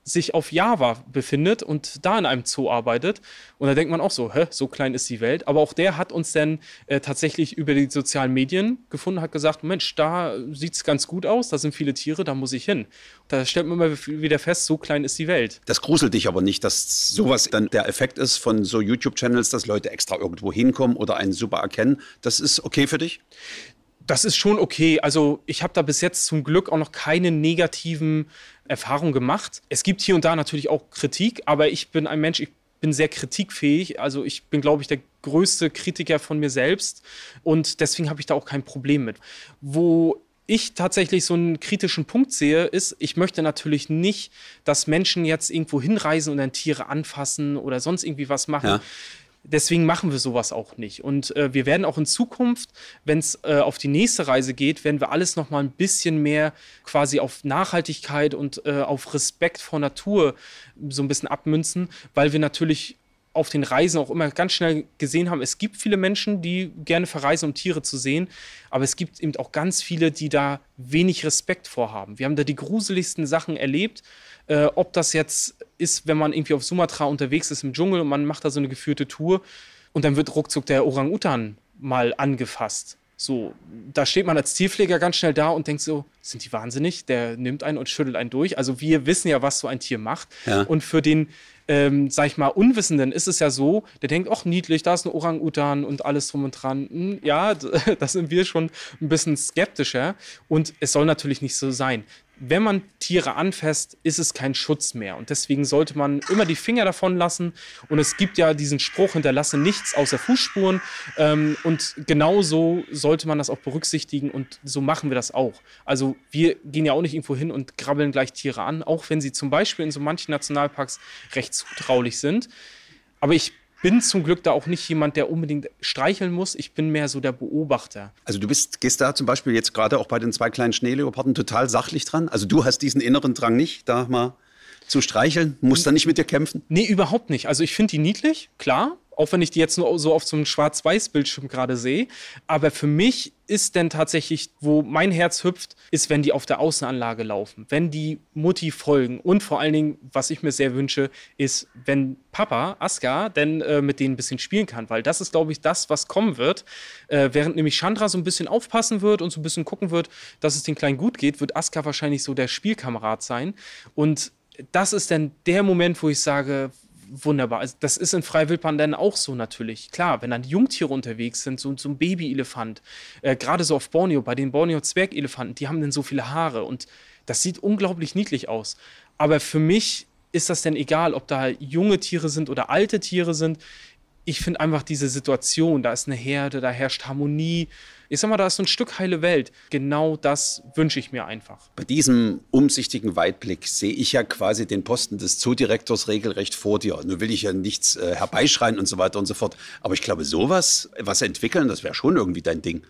Speaker 2: sich auf Java befindet und da in einem Zoo arbeitet. Und da denkt man auch so, hä, so klein ist die Welt. Aber auch der hat uns dann äh, tatsächlich über die sozialen Medien gefunden, hat gesagt, Mensch, da sieht es ganz gut aus, da sind viele Tiere, da muss ich hin. da stellt man immer wieder fest, so klein ist die Welt.
Speaker 1: Das gruselt dich aber nicht, dass sowas dann der Effekt ist von so YouTube-Channels, dass Leute extra irgendwo hinkommen oder einen super erkennen. Das ist
Speaker 2: okay für dich? das ist schon okay. Also ich habe da bis jetzt zum Glück auch noch keine negativen Erfahrungen gemacht. Es gibt hier und da natürlich auch Kritik, aber ich bin ein Mensch, ich bin sehr kritikfähig. Also ich bin, glaube ich, der größte Kritiker von mir selbst und deswegen habe ich da auch kein Problem mit. Wo ich tatsächlich so einen kritischen Punkt sehe, ist, ich möchte natürlich nicht, dass Menschen jetzt irgendwo hinreisen und dann Tiere anfassen oder sonst irgendwie was machen. Ja deswegen machen wir sowas auch nicht. Und äh, wir werden auch in Zukunft, wenn es äh, auf die nächste Reise geht, werden wir alles nochmal ein bisschen mehr quasi auf Nachhaltigkeit und äh, auf Respekt vor Natur so ein bisschen abmünzen, weil wir natürlich auf den Reisen auch immer ganz schnell gesehen haben, es gibt viele Menschen, die gerne verreisen, um Tiere zu sehen, aber es gibt eben auch ganz viele, die da wenig Respekt vorhaben. Wir haben da die gruseligsten Sachen erlebt, äh, ob das jetzt ist, wenn man irgendwie auf Sumatra unterwegs ist im Dschungel und man macht da so eine geführte Tour und dann wird ruckzuck der Orang-Utan mal angefasst. So, da steht man als Tierpfleger ganz schnell da und denkt so, sind die wahnsinnig? Der nimmt einen und schüttelt einen durch. Also wir wissen ja, was so ein Tier macht. Ja. Und für den ähm, sag ich mal, Unwissenden ist es ja so, der denkt, ach niedlich, da ist ein Orang-Utan und alles drum und dran. Hm, ja, da sind wir schon ein bisschen skeptischer und es soll natürlich nicht so sein wenn man Tiere anfasst, ist es kein Schutz mehr. Und deswegen sollte man immer die Finger davon lassen. Und es gibt ja diesen Spruch, hinterlasse nichts außer Fußspuren. Ähm, und so sollte man das auch berücksichtigen. Und so machen wir das auch. Also wir gehen ja auch nicht irgendwo hin und krabbeln gleich Tiere an, auch wenn sie zum Beispiel in so manchen Nationalparks recht zutraulich sind. Aber ich bin zum Glück da auch nicht jemand, der unbedingt streicheln muss. Ich bin mehr so der Beobachter.
Speaker 1: Also du bist, gehst da zum Beispiel jetzt gerade auch bei den zwei kleinen Schneeleoparden total sachlich dran. Also du
Speaker 2: hast diesen inneren Drang nicht, da mal zu streicheln? Muss da nicht mit dir kämpfen? Nee, überhaupt nicht. Also ich finde die niedlich, klar. Auch wenn ich die jetzt nur so auf so einem Schwarz-Weiß-Bildschirm gerade sehe. Aber für mich ist denn tatsächlich, wo mein Herz hüpft, ist, wenn die auf der Außenanlage laufen, wenn die Mutti folgen. Und vor allen Dingen, was ich mir sehr wünsche, ist, wenn Papa, Aska, denn äh, mit denen ein bisschen spielen kann. Weil das ist, glaube ich, das, was kommen wird. Äh, während nämlich Chandra so ein bisschen aufpassen wird und so ein bisschen gucken wird, dass es den Kleinen gut geht, wird Aska wahrscheinlich so der Spielkamerad sein. Und das ist dann der Moment, wo ich sage, wunderbar. Also das ist in Freiwildbahn dann auch so natürlich. Klar, wenn dann Jungtiere unterwegs sind, so, so ein Babyelefant, äh, gerade so auf Borneo, bei den Borneo-Zwergelefanten, die haben dann so viele Haare und das sieht unglaublich niedlich aus. Aber für mich ist das denn egal, ob da junge Tiere sind oder alte Tiere sind ich finde einfach diese Situation, da ist eine Herde, da herrscht Harmonie. Ich sag mal, da ist so ein Stück heile Welt. Genau das wünsche ich mir einfach.
Speaker 1: Bei diesem umsichtigen Weitblick sehe ich ja quasi den Posten des Zoodirektors regelrecht vor dir. Nur will ich ja nichts äh, herbeischreien und so weiter und so fort. Aber ich glaube, sowas, was entwickeln, das wäre schon irgendwie dein
Speaker 2: Ding.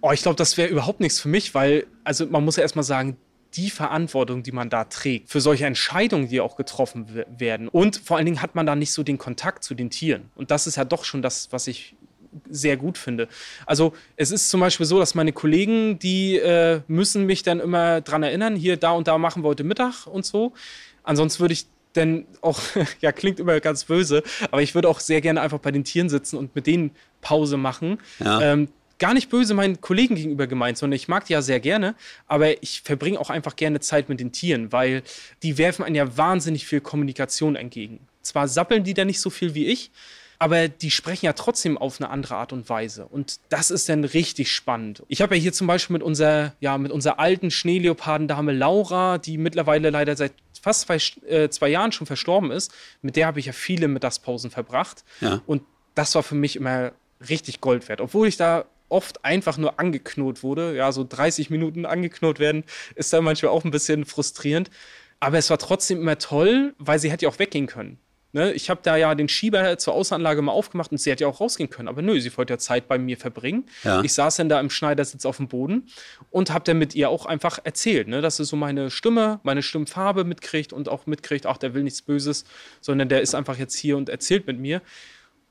Speaker 2: Oh, ich glaube, das wäre überhaupt nichts für mich, weil, also man muss ja erstmal sagen, die Verantwortung, die man da trägt, für solche Entscheidungen, die auch getroffen werden. Und vor allen Dingen hat man da nicht so den Kontakt zu den Tieren. Und das ist ja doch schon das, was ich sehr gut finde. Also es ist zum Beispiel so, dass meine Kollegen, die äh, müssen mich dann immer daran erinnern, hier da und da machen wir heute Mittag und so. Ansonsten würde ich denn auch, ja, klingt immer ganz böse, aber ich würde auch sehr gerne einfach bei den Tieren sitzen und mit denen Pause machen. Ja. Ähm, gar nicht böse meinen Kollegen gegenüber gemeint, sondern ich mag die ja sehr gerne, aber ich verbringe auch einfach gerne Zeit mit den Tieren, weil die werfen einem ja wahnsinnig viel Kommunikation entgegen. Zwar sappeln die da nicht so viel wie ich, aber die sprechen ja trotzdem auf eine andere Art und Weise. Und das ist dann richtig spannend. Ich habe ja hier zum Beispiel mit unserer, ja, mit unserer alten Schneeleopardendame Laura, die mittlerweile leider seit fast zwei, äh, zwei Jahren schon verstorben ist, mit der habe ich ja viele Mittagspausen verbracht. Ja. Und das war für mich immer richtig Gold wert. Obwohl ich da oft einfach nur angeknurrt wurde, ja, so 30 Minuten angeknurrt werden, ist dann manchmal auch ein bisschen frustrierend. Aber es war trotzdem immer toll, weil sie hätte ja auch weggehen können. Ne? Ich habe da ja den Schieber zur Außenanlage mal aufgemacht und sie hätte ja auch rausgehen können. Aber nö, sie wollte ja Zeit bei mir verbringen. Ja. Ich saß dann da im Schneidersitz auf dem Boden und habe dann mit ihr auch einfach erzählt, ne? dass sie so meine Stimme, meine Stimmfarbe mitkriegt und auch mitkriegt, ach, der will nichts Böses, sondern der ist einfach jetzt hier und erzählt mit mir.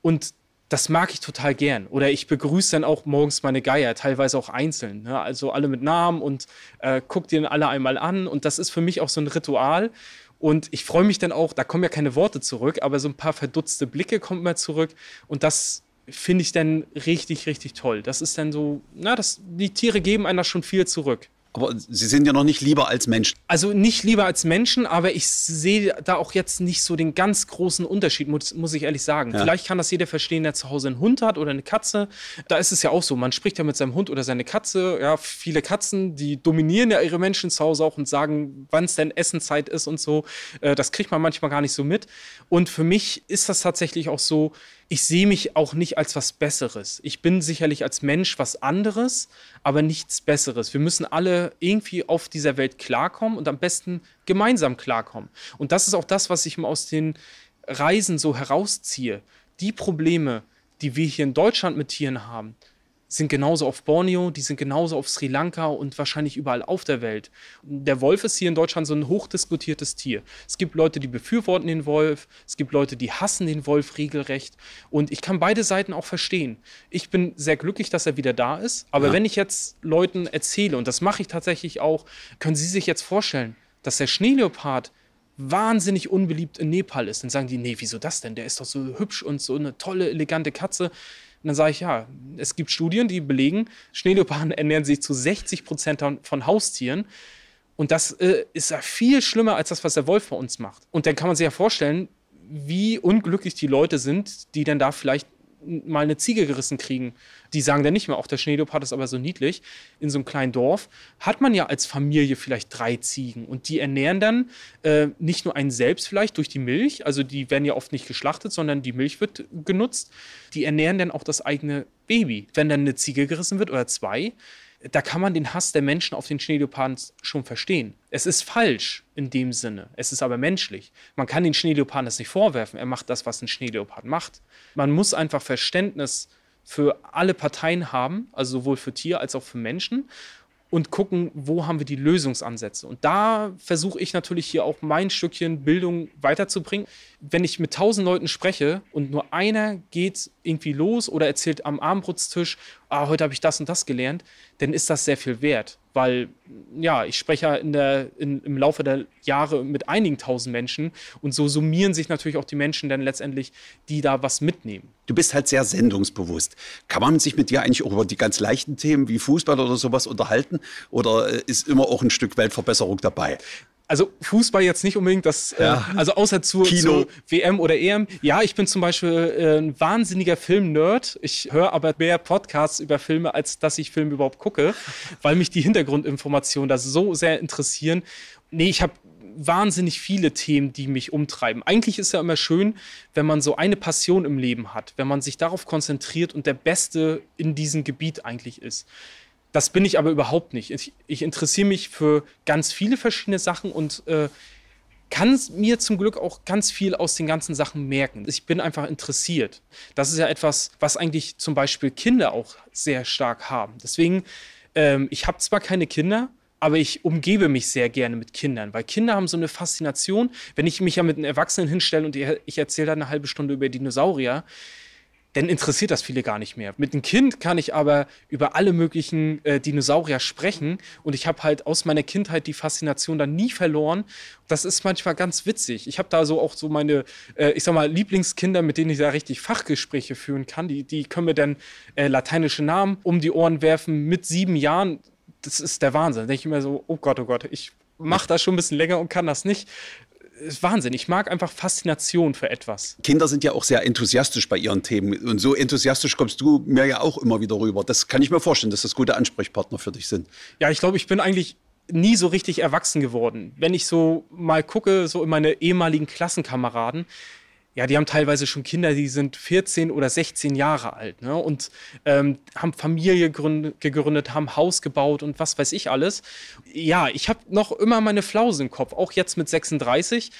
Speaker 2: Und das mag ich total gern. Oder ich begrüße dann auch morgens meine Geier, teilweise auch einzeln. Ne? Also alle mit Namen und äh, guck die alle einmal an. Und das ist für mich auch so ein Ritual. Und ich freue mich dann auch, da kommen ja keine Worte zurück, aber so ein paar verdutzte Blicke kommen mir zurück. Und das finde ich dann richtig, richtig toll. Das ist dann so, na, das, die Tiere geben einer schon viel zurück. Aber Sie sind ja noch nicht lieber als Menschen. Also nicht lieber als Menschen, aber ich sehe da auch jetzt nicht so den ganz großen Unterschied, muss, muss ich ehrlich sagen. Ja. Vielleicht kann das jeder verstehen, der zu Hause einen Hund hat oder eine Katze. Da ist es ja auch so, man spricht ja mit seinem Hund oder seine Katze. Ja, viele Katzen, die dominieren ja ihre Menschen zu Hause auch und sagen, wann es denn Essenzeit ist und so. Äh, das kriegt man manchmal gar nicht so mit. Und für mich ist das tatsächlich auch so, ich sehe mich auch nicht als was Besseres. Ich bin sicherlich als Mensch was anderes, aber nichts Besseres. Wir müssen alle irgendwie auf dieser Welt klarkommen und am besten gemeinsam klarkommen. Und das ist auch das, was ich mir aus den Reisen so herausziehe. Die Probleme, die wir hier in Deutschland mit Tieren haben, sind genauso auf Borneo, die sind genauso auf Sri Lanka und wahrscheinlich überall auf der Welt. Der Wolf ist hier in Deutschland so ein hochdiskutiertes Tier. Es gibt Leute, die befürworten den Wolf, es gibt Leute, die hassen den Wolf regelrecht. Und ich kann beide Seiten auch verstehen. Ich bin sehr glücklich, dass er wieder da ist. Aber ja. wenn ich jetzt Leuten erzähle, und das mache ich tatsächlich auch, können Sie sich jetzt vorstellen, dass der Schneeleopard wahnsinnig unbeliebt in Nepal ist. Dann sagen die, nee, wieso das denn? Der ist doch so hübsch und so eine tolle, elegante Katze. Und dann sage ich, ja, es gibt Studien, die belegen, Schneeleoparden ernähren sich zu 60 Prozent von Haustieren. Und das äh, ist ja viel schlimmer als das, was der Wolf bei uns macht. Und dann kann man sich ja vorstellen, wie unglücklich die Leute sind, die dann da vielleicht mal eine Ziege gerissen kriegen. Die sagen dann nicht mehr, auch der Schneeleopard ist aber so niedlich. In so einem kleinen Dorf hat man ja als Familie vielleicht drei Ziegen und die ernähren dann äh, nicht nur einen selbst vielleicht durch die Milch, also die werden ja oft nicht geschlachtet, sondern die Milch wird genutzt. Die ernähren dann auch das eigene Baby. Wenn dann eine Ziege gerissen wird oder zwei, da kann man den Hass der Menschen auf den Schneeleoparden schon verstehen. Es ist falsch in dem Sinne, es ist aber menschlich. Man kann den Schneeleoparden das nicht vorwerfen, er macht das, was ein Schneeleopard macht. Man muss einfach Verständnis für alle Parteien haben, also sowohl für Tier als auch für Menschen und gucken, wo haben wir die Lösungsansätze. Und da versuche ich natürlich hier auch mein Stückchen Bildung weiterzubringen. Wenn ich mit tausend Leuten spreche und nur einer geht irgendwie los oder erzählt am Abendbrotstisch, ah, heute habe ich das und das gelernt, dann ist das sehr viel wert. Weil, ja, ich spreche ja in der, in, im Laufe der Jahre mit einigen tausend Menschen und so summieren sich natürlich auch die Menschen dann letztendlich, die da was mitnehmen.
Speaker 1: Du bist halt sehr sendungsbewusst. Kann man sich mit dir eigentlich auch über die ganz leichten Themen wie Fußball oder sowas unterhalten oder äh, ist immer auch ein Stück Weltverbesserung dabei?
Speaker 2: also Fußball jetzt nicht unbedingt das, äh, ja. äh, also außer zu, zu, WM oder EM. Ja, ich bin zum Beispiel äh, ein wahnsinniger Film-Nerd. Ich höre aber mehr Podcasts über Filme, als dass ich Filme überhaupt gucke, weil mich die Hintergrundinformationen da so sehr interessieren. Nee, ich habe wahnsinnig viele Themen, die mich umtreiben. Eigentlich ist ja immer schön, wenn man so eine Passion im Leben hat, wenn man sich darauf konzentriert und der Beste in diesem Gebiet eigentlich ist. Das bin ich aber überhaupt nicht. Ich, ich interessiere mich für ganz viele verschiedene Sachen und äh, kann mir zum Glück auch ganz viel aus den ganzen Sachen merken. Ich bin einfach interessiert. Das ist ja etwas, was eigentlich zum Beispiel Kinder auch sehr stark haben. Deswegen, ähm, ich habe zwar keine Kinder, aber ich umgebe mich sehr gerne mit Kindern, weil Kinder haben so eine Faszination. Wenn ich mich ja mit einem Erwachsenen hinstelle und ich erzähle dann eine halbe Stunde über Dinosaurier, dann interessiert das viele gar nicht mehr. Mit einem Kind kann ich aber über alle möglichen äh, Dinosaurier sprechen und ich habe halt aus meiner Kindheit die Faszination dann nie verloren. Das ist manchmal ganz witzig. Ich habe da so auch so meine, äh, ich sag mal, Lieblingskinder, mit denen ich da richtig Fachgespräche führen kann. Die, die können mir dann äh, lateinische Namen um die Ohren werfen mit sieben Jahren. Das ist der Wahnsinn. Da denke ich immer so, oh Gott, oh Gott, ich mache das schon ein bisschen länger und kann das nicht ist Wahnsinn. Ich mag einfach Faszination für etwas.
Speaker 1: Kinder sind ja auch sehr enthusiastisch bei ihren Themen. Und so enthusiastisch kommst du mir ja auch immer wieder rüber. Das kann ich mir vorstellen,
Speaker 2: dass das gute Ansprechpartner für dich sind. Ja, ich glaube, ich bin eigentlich nie so richtig erwachsen geworden. Wenn ich so mal gucke, so in meine ehemaligen Klassenkameraden, ja, die haben teilweise schon Kinder, die sind 14 oder 16 Jahre alt ne? und ähm, haben Familie gegründet, haben Haus gebaut und was weiß ich alles. Ja, ich habe noch immer meine Flausen im Kopf, auch jetzt mit 36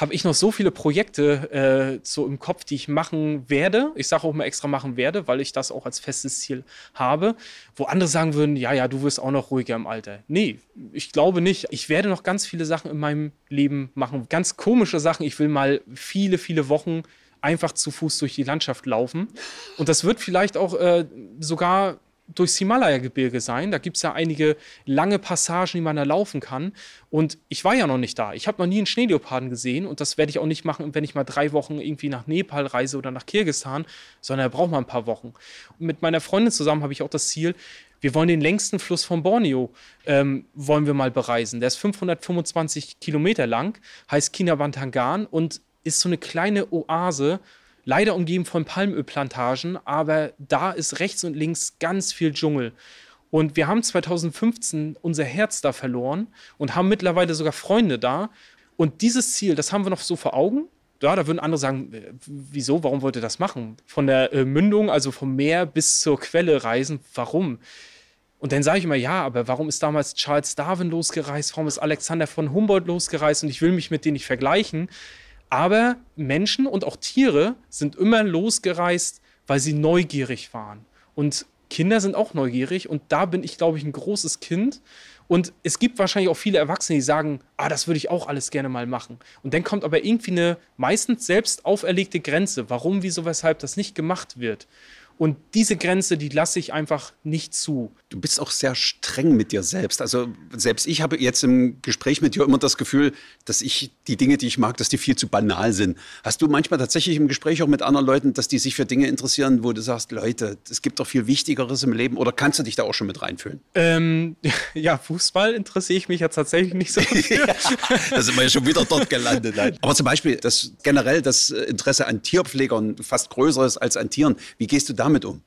Speaker 2: habe ich noch so viele Projekte äh, so im Kopf, die ich machen werde. Ich sage auch mal extra machen werde, weil ich das auch als festes Ziel habe, wo andere sagen würden, ja, ja, du wirst auch noch ruhiger im Alter. Nee, ich glaube nicht. Ich werde noch ganz viele Sachen in meinem Leben machen. Ganz komische Sachen. Ich will mal viele, viele Wochen einfach zu Fuß durch die Landschaft laufen. Und das wird vielleicht auch äh, sogar durchs Himalaya-Gebirge sein. Da gibt es ja einige lange Passagen, die man da laufen kann. Und ich war ja noch nicht da. Ich habe noch nie einen Schneeleoparden gesehen. Und das werde ich auch nicht machen, wenn ich mal drei Wochen irgendwie nach Nepal reise oder nach Kirgisistan, sondern da braucht man ein paar Wochen. Und mit meiner Freundin zusammen habe ich auch das Ziel, wir wollen den längsten Fluss von Borneo, ähm, wollen wir mal bereisen. Der ist 525 Kilometer lang, heißt Kinabantangan und ist so eine kleine Oase leider umgeben von Palmölplantagen, aber da ist rechts und links ganz viel Dschungel. Und wir haben 2015 unser Herz da verloren und haben mittlerweile sogar Freunde da. Und dieses Ziel, das haben wir noch so vor Augen. Ja, da würden andere sagen, wieso, warum wollt ihr das machen? Von der äh, Mündung, also vom Meer bis zur Quelle reisen, warum? Und dann sage ich immer, ja, aber warum ist damals Charles Darwin losgereist? Warum ist Alexander von Humboldt losgereist? Und ich will mich mit denen nicht vergleichen. Aber Menschen und auch Tiere sind immer losgereist, weil sie neugierig waren. Und Kinder sind auch neugierig. Und da bin ich, glaube ich, ein großes Kind. Und es gibt wahrscheinlich auch viele Erwachsene, die sagen, ah, das würde ich auch alles gerne mal machen. Und dann kommt aber irgendwie eine meistens selbst auferlegte Grenze, warum, wieso, weshalb das nicht gemacht wird. Und diese Grenze, die lasse ich einfach nicht zu.
Speaker 1: Du bist auch sehr streng mit dir selbst. Also selbst ich habe jetzt im Gespräch mit dir immer das Gefühl, dass ich die Dinge, die ich mag, dass die viel zu banal sind. Hast du manchmal tatsächlich im Gespräch auch mit anderen Leuten, dass die sich für Dinge interessieren, wo du sagst, Leute, es gibt doch viel Wichtigeres im Leben? Oder kannst du dich da auch schon mit reinfühlen?
Speaker 2: Ähm, ja, Fußball interessiere ich mich ja tatsächlich nicht so. Für. ja,
Speaker 1: da sind wir ja schon wieder dort gelandet. Nein. Aber zum Beispiel, dass generell das Interesse an Tierpflegern fast größer ist als an Tieren. Wie gehst du damit? damit um?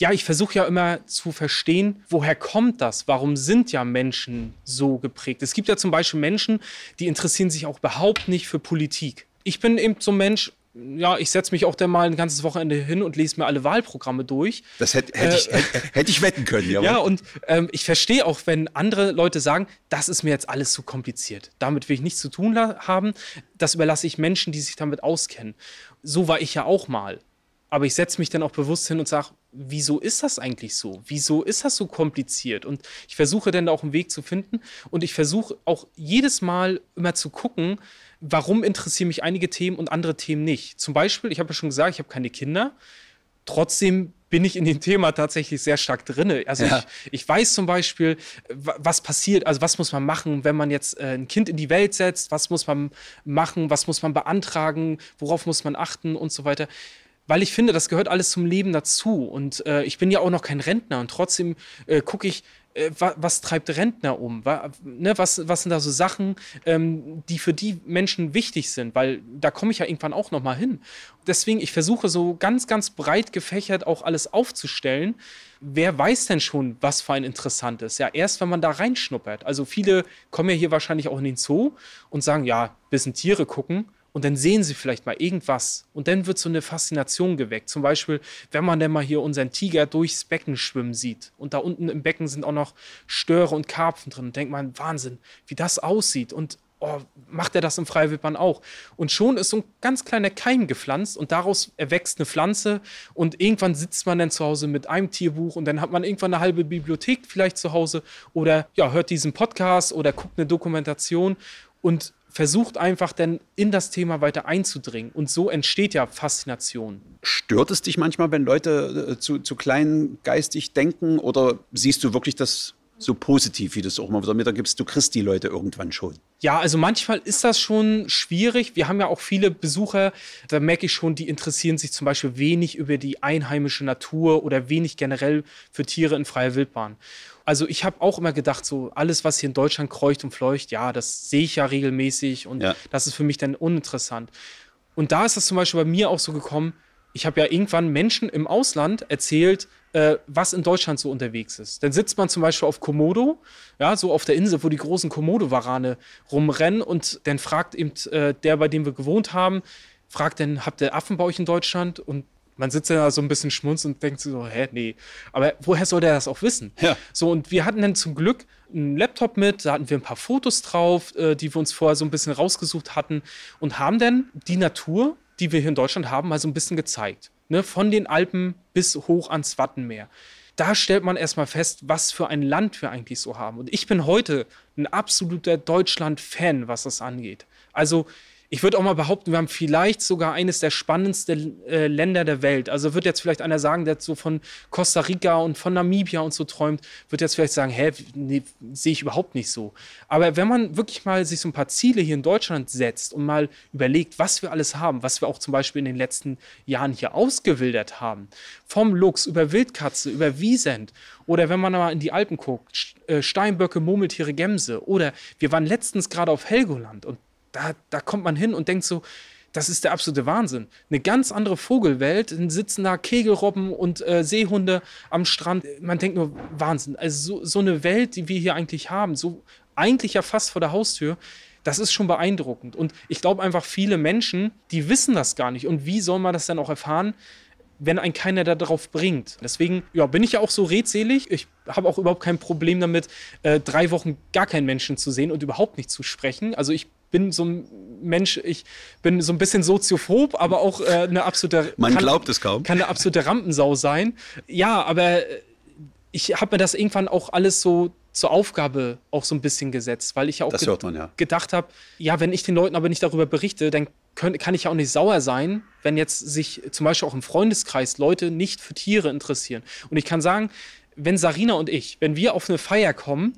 Speaker 2: Ja, ich versuche ja immer zu verstehen, woher kommt das? Warum sind ja Menschen so geprägt? Es gibt ja zum Beispiel Menschen, die interessieren sich auch überhaupt nicht für Politik. Ich bin eben so ein Mensch, ja, ich setze mich auch dann mal ein ganzes Wochenende hin und lese mir alle Wahlprogramme durch.
Speaker 1: Das hätte hätt ich, äh, hätt ich wetten können, ja. Ja, und
Speaker 2: ähm, ich verstehe auch, wenn andere Leute sagen, das ist mir jetzt alles zu kompliziert. Damit will ich nichts zu tun haben. Das überlasse ich Menschen, die sich damit auskennen. So war ich ja auch mal aber ich setze mich dann auch bewusst hin und sage, wieso ist das eigentlich so? Wieso ist das so kompliziert? Und ich versuche dann auch einen Weg zu finden und ich versuche auch jedes Mal immer zu gucken, warum interessieren mich einige Themen und andere Themen nicht. Zum Beispiel, ich habe ja schon gesagt, ich habe keine Kinder. Trotzdem bin ich in dem Thema tatsächlich sehr stark drin. Also ja. ich, ich, weiß zum Beispiel, was passiert, also was muss man machen, wenn man jetzt äh, ein Kind in die Welt setzt, was muss man machen, was muss man beantragen, worauf muss man achten und so weiter weil ich finde, das gehört alles zum Leben dazu. Und äh, ich bin ja auch noch kein Rentner und trotzdem äh, gucke ich, äh, wa was treibt Rentner um? Wa ne, was, was sind da so Sachen, ähm, die für die Menschen wichtig sind? Weil da komme ich ja irgendwann auch nochmal hin. Deswegen, ich versuche so ganz, ganz breit gefächert auch alles aufzustellen. Wer weiß denn schon, was für ein interessant ist? Ja, erst wenn man da reinschnuppert. Also viele kommen ja hier wahrscheinlich auch in den Zoo und sagen, ja, bisschen Tiere gucken und dann sehen sie vielleicht mal irgendwas und dann wird so eine Faszination geweckt. Zum Beispiel, wenn man denn mal hier unseren Tiger durchs Becken schwimmen sieht und da unten im Becken sind auch noch Störe und Karpfen drin, denkt man, Wahnsinn, wie das aussieht und oh, macht er das im Freiwildbahn auch? Und schon ist so ein ganz kleiner Keim gepflanzt und daraus erwächst eine Pflanze und irgendwann sitzt man dann zu Hause mit einem Tierbuch und dann hat man irgendwann eine halbe Bibliothek vielleicht zu Hause oder ja, hört diesen Podcast oder guckt eine Dokumentation und versucht einfach dann in das Thema weiter einzudringen. Und so entsteht ja Faszination.
Speaker 1: Stört es dich manchmal, wenn Leute äh, zu, zu klein geistig denken oder siehst du wirklich das so positiv, wie du es auch mal damit ergibst, du kriegst die Leute irgendwann schon.
Speaker 2: Ja, also manchmal ist das schon schwierig. Wir haben ja auch viele Besucher, da merke ich schon, die interessieren sich zum Beispiel wenig über die einheimische Natur oder wenig generell für Tiere in freier Wildbahn also ich habe auch immer gedacht, so alles, was hier in Deutschland kreucht und fleucht, ja, das sehe ich ja regelmäßig und ja. das ist für mich dann uninteressant. Und da ist das zum Beispiel bei mir auch so gekommen, ich habe ja irgendwann Menschen im Ausland erzählt, äh, was in Deutschland so unterwegs ist. Dann sitzt man zum Beispiel auf Komodo, ja, so auf der Insel, wo die großen Komodo-Warane rumrennen und dann fragt eben äh, der, bei dem wir gewohnt haben, fragt dann, habt ihr Affen bei euch in Deutschland? Und man sitzt ja so ein bisschen schmunzt und denkt so, hä, nee. Aber woher soll der das auch wissen? Ja. So, und wir hatten dann zum Glück einen Laptop mit, da hatten wir ein paar Fotos drauf, äh, die wir uns vorher so ein bisschen rausgesucht hatten und haben dann die Natur, die wir hier in Deutschland haben, mal so ein bisschen gezeigt. Ne? Von den Alpen bis hoch ans Wattenmeer da stellt man erstmal fest, was für ein Land wir eigentlich so haben. Und ich bin heute ein absoluter Deutschland-Fan, was das angeht. Also ich würde auch mal behaupten, wir haben vielleicht sogar eines der spannendsten äh, Länder der Welt. Also wird jetzt vielleicht einer sagen, der so von Costa Rica und von Namibia und so träumt, wird jetzt vielleicht sagen, hä, nee, sehe ich überhaupt nicht so. Aber wenn man wirklich mal sich so ein paar Ziele hier in Deutschland setzt und mal überlegt, was wir alles haben, was wir auch zum Beispiel in den letzten Jahren hier ausgewildert haben, vom Luchs über Wildkatze, über Wiesent oder wenn man mal in die Alpen guckt, äh, Steinböcke, Murmeltiere, Gemse oder wir waren letztens gerade auf Helgoland und da, da kommt man hin und denkt so, das ist der absolute Wahnsinn. Eine ganz andere Vogelwelt, dann sitzen da Kegelrobben und äh, Seehunde am Strand. Man denkt nur, Wahnsinn. Also so, so eine Welt, die wir hier eigentlich haben, so eigentlich ja fast vor der Haustür, das ist schon beeindruckend. Und ich glaube einfach, viele Menschen, die wissen das gar nicht. Und wie soll man das dann auch erfahren? wenn einen keiner darauf bringt. Deswegen ja, bin ich ja auch so redselig. Ich habe auch überhaupt kein Problem damit, äh, drei Wochen gar keinen Menschen zu sehen und überhaupt nicht zu sprechen. Also ich bin so ein Mensch, ich bin so ein bisschen soziophob, aber auch äh, eine absolute. Man kann, glaubt es kaum. Kann eine absolute Rampensau sein. Ja, aber ich habe mir das irgendwann auch alles so zur Aufgabe auch so ein bisschen gesetzt, weil ich ja auch ge man, ja. gedacht habe, ja, wenn ich den Leuten aber nicht darüber berichte, dann können, kann ich ja auch nicht sauer sein, wenn jetzt sich zum Beispiel auch im Freundeskreis Leute nicht für Tiere interessieren. Und ich kann sagen, wenn Sarina und ich, wenn wir auf eine Feier kommen,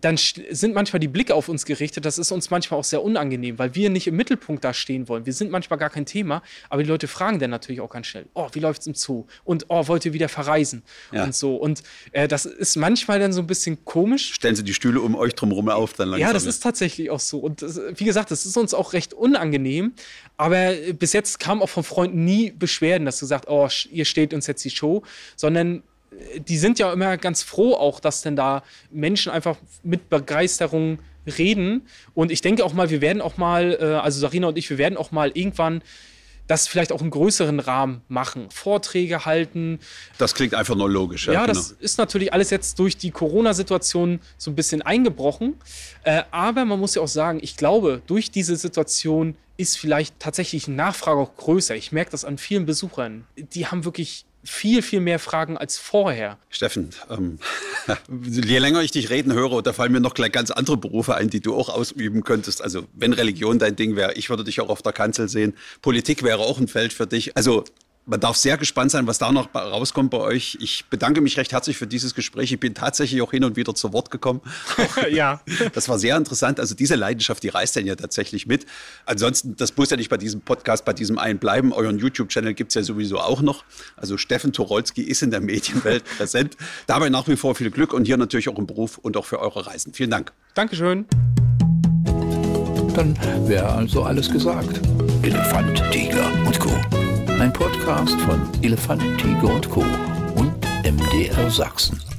Speaker 2: dann sind manchmal die Blicke auf uns gerichtet. Das ist uns manchmal auch sehr unangenehm, weil wir nicht im Mittelpunkt da stehen wollen. Wir sind manchmal gar kein Thema, aber die Leute fragen dann natürlich auch ganz schnell: Oh, wie läuft's im Zoo? Und oh, wollt ihr wieder verreisen? Ja. Und so. Und äh, das ist manchmal dann so ein bisschen komisch. Stellen Sie die Stühle um euch drumherum auf, dann langsam. Ja, das ist tatsächlich auch so. Und das, wie gesagt, das ist uns auch recht unangenehm. Aber äh, bis jetzt kam auch von Freunden nie Beschwerden, dass gesagt: Oh, ihr steht uns jetzt die Show, sondern die sind ja immer ganz froh auch, dass denn da Menschen einfach mit Begeisterung reden. Und ich denke auch mal, wir werden auch mal, äh, also Sarina und ich, wir werden auch mal irgendwann das vielleicht auch einen größeren Rahmen machen, Vorträge halten. Das klingt einfach nur logisch. Ja, ja das genau. ist natürlich alles jetzt durch die Corona-Situation so ein bisschen eingebrochen. Äh, aber man muss ja auch sagen, ich glaube, durch diese Situation ist vielleicht tatsächlich Nachfrage auch größer. Ich merke das an vielen Besuchern. Die haben wirklich viel, viel mehr Fragen als vorher.
Speaker 1: Steffen, ähm, je länger ich dich reden höre, da fallen mir noch gleich ganz andere Berufe ein, die du auch ausüben könntest. Also wenn Religion dein Ding wäre, ich würde dich auch auf der Kanzel sehen. Politik wäre auch ein Feld für dich. Also man darf sehr gespannt sein, was da noch rauskommt bei euch. Ich bedanke mich recht herzlich für dieses Gespräch. Ich bin tatsächlich auch hin und wieder zu Wort gekommen. ja. Das war sehr interessant. Also diese Leidenschaft, die reißt denn ja tatsächlich mit. Ansonsten, das muss ja nicht bei diesem Podcast, bei diesem einen bleiben. Euren YouTube-Channel gibt es ja sowieso auch noch. Also Steffen Torolski ist in der Medienwelt präsent. Dabei nach wie vor viel Glück und hier natürlich auch im Beruf und auch für eure Reisen. Vielen Dank. Dankeschön. Dann wäre also alles gesagt. Elefant, Tiger und Co. Ein
Speaker 2: Podcast von Elefant, Tiger und Co. und MDR Sachsen.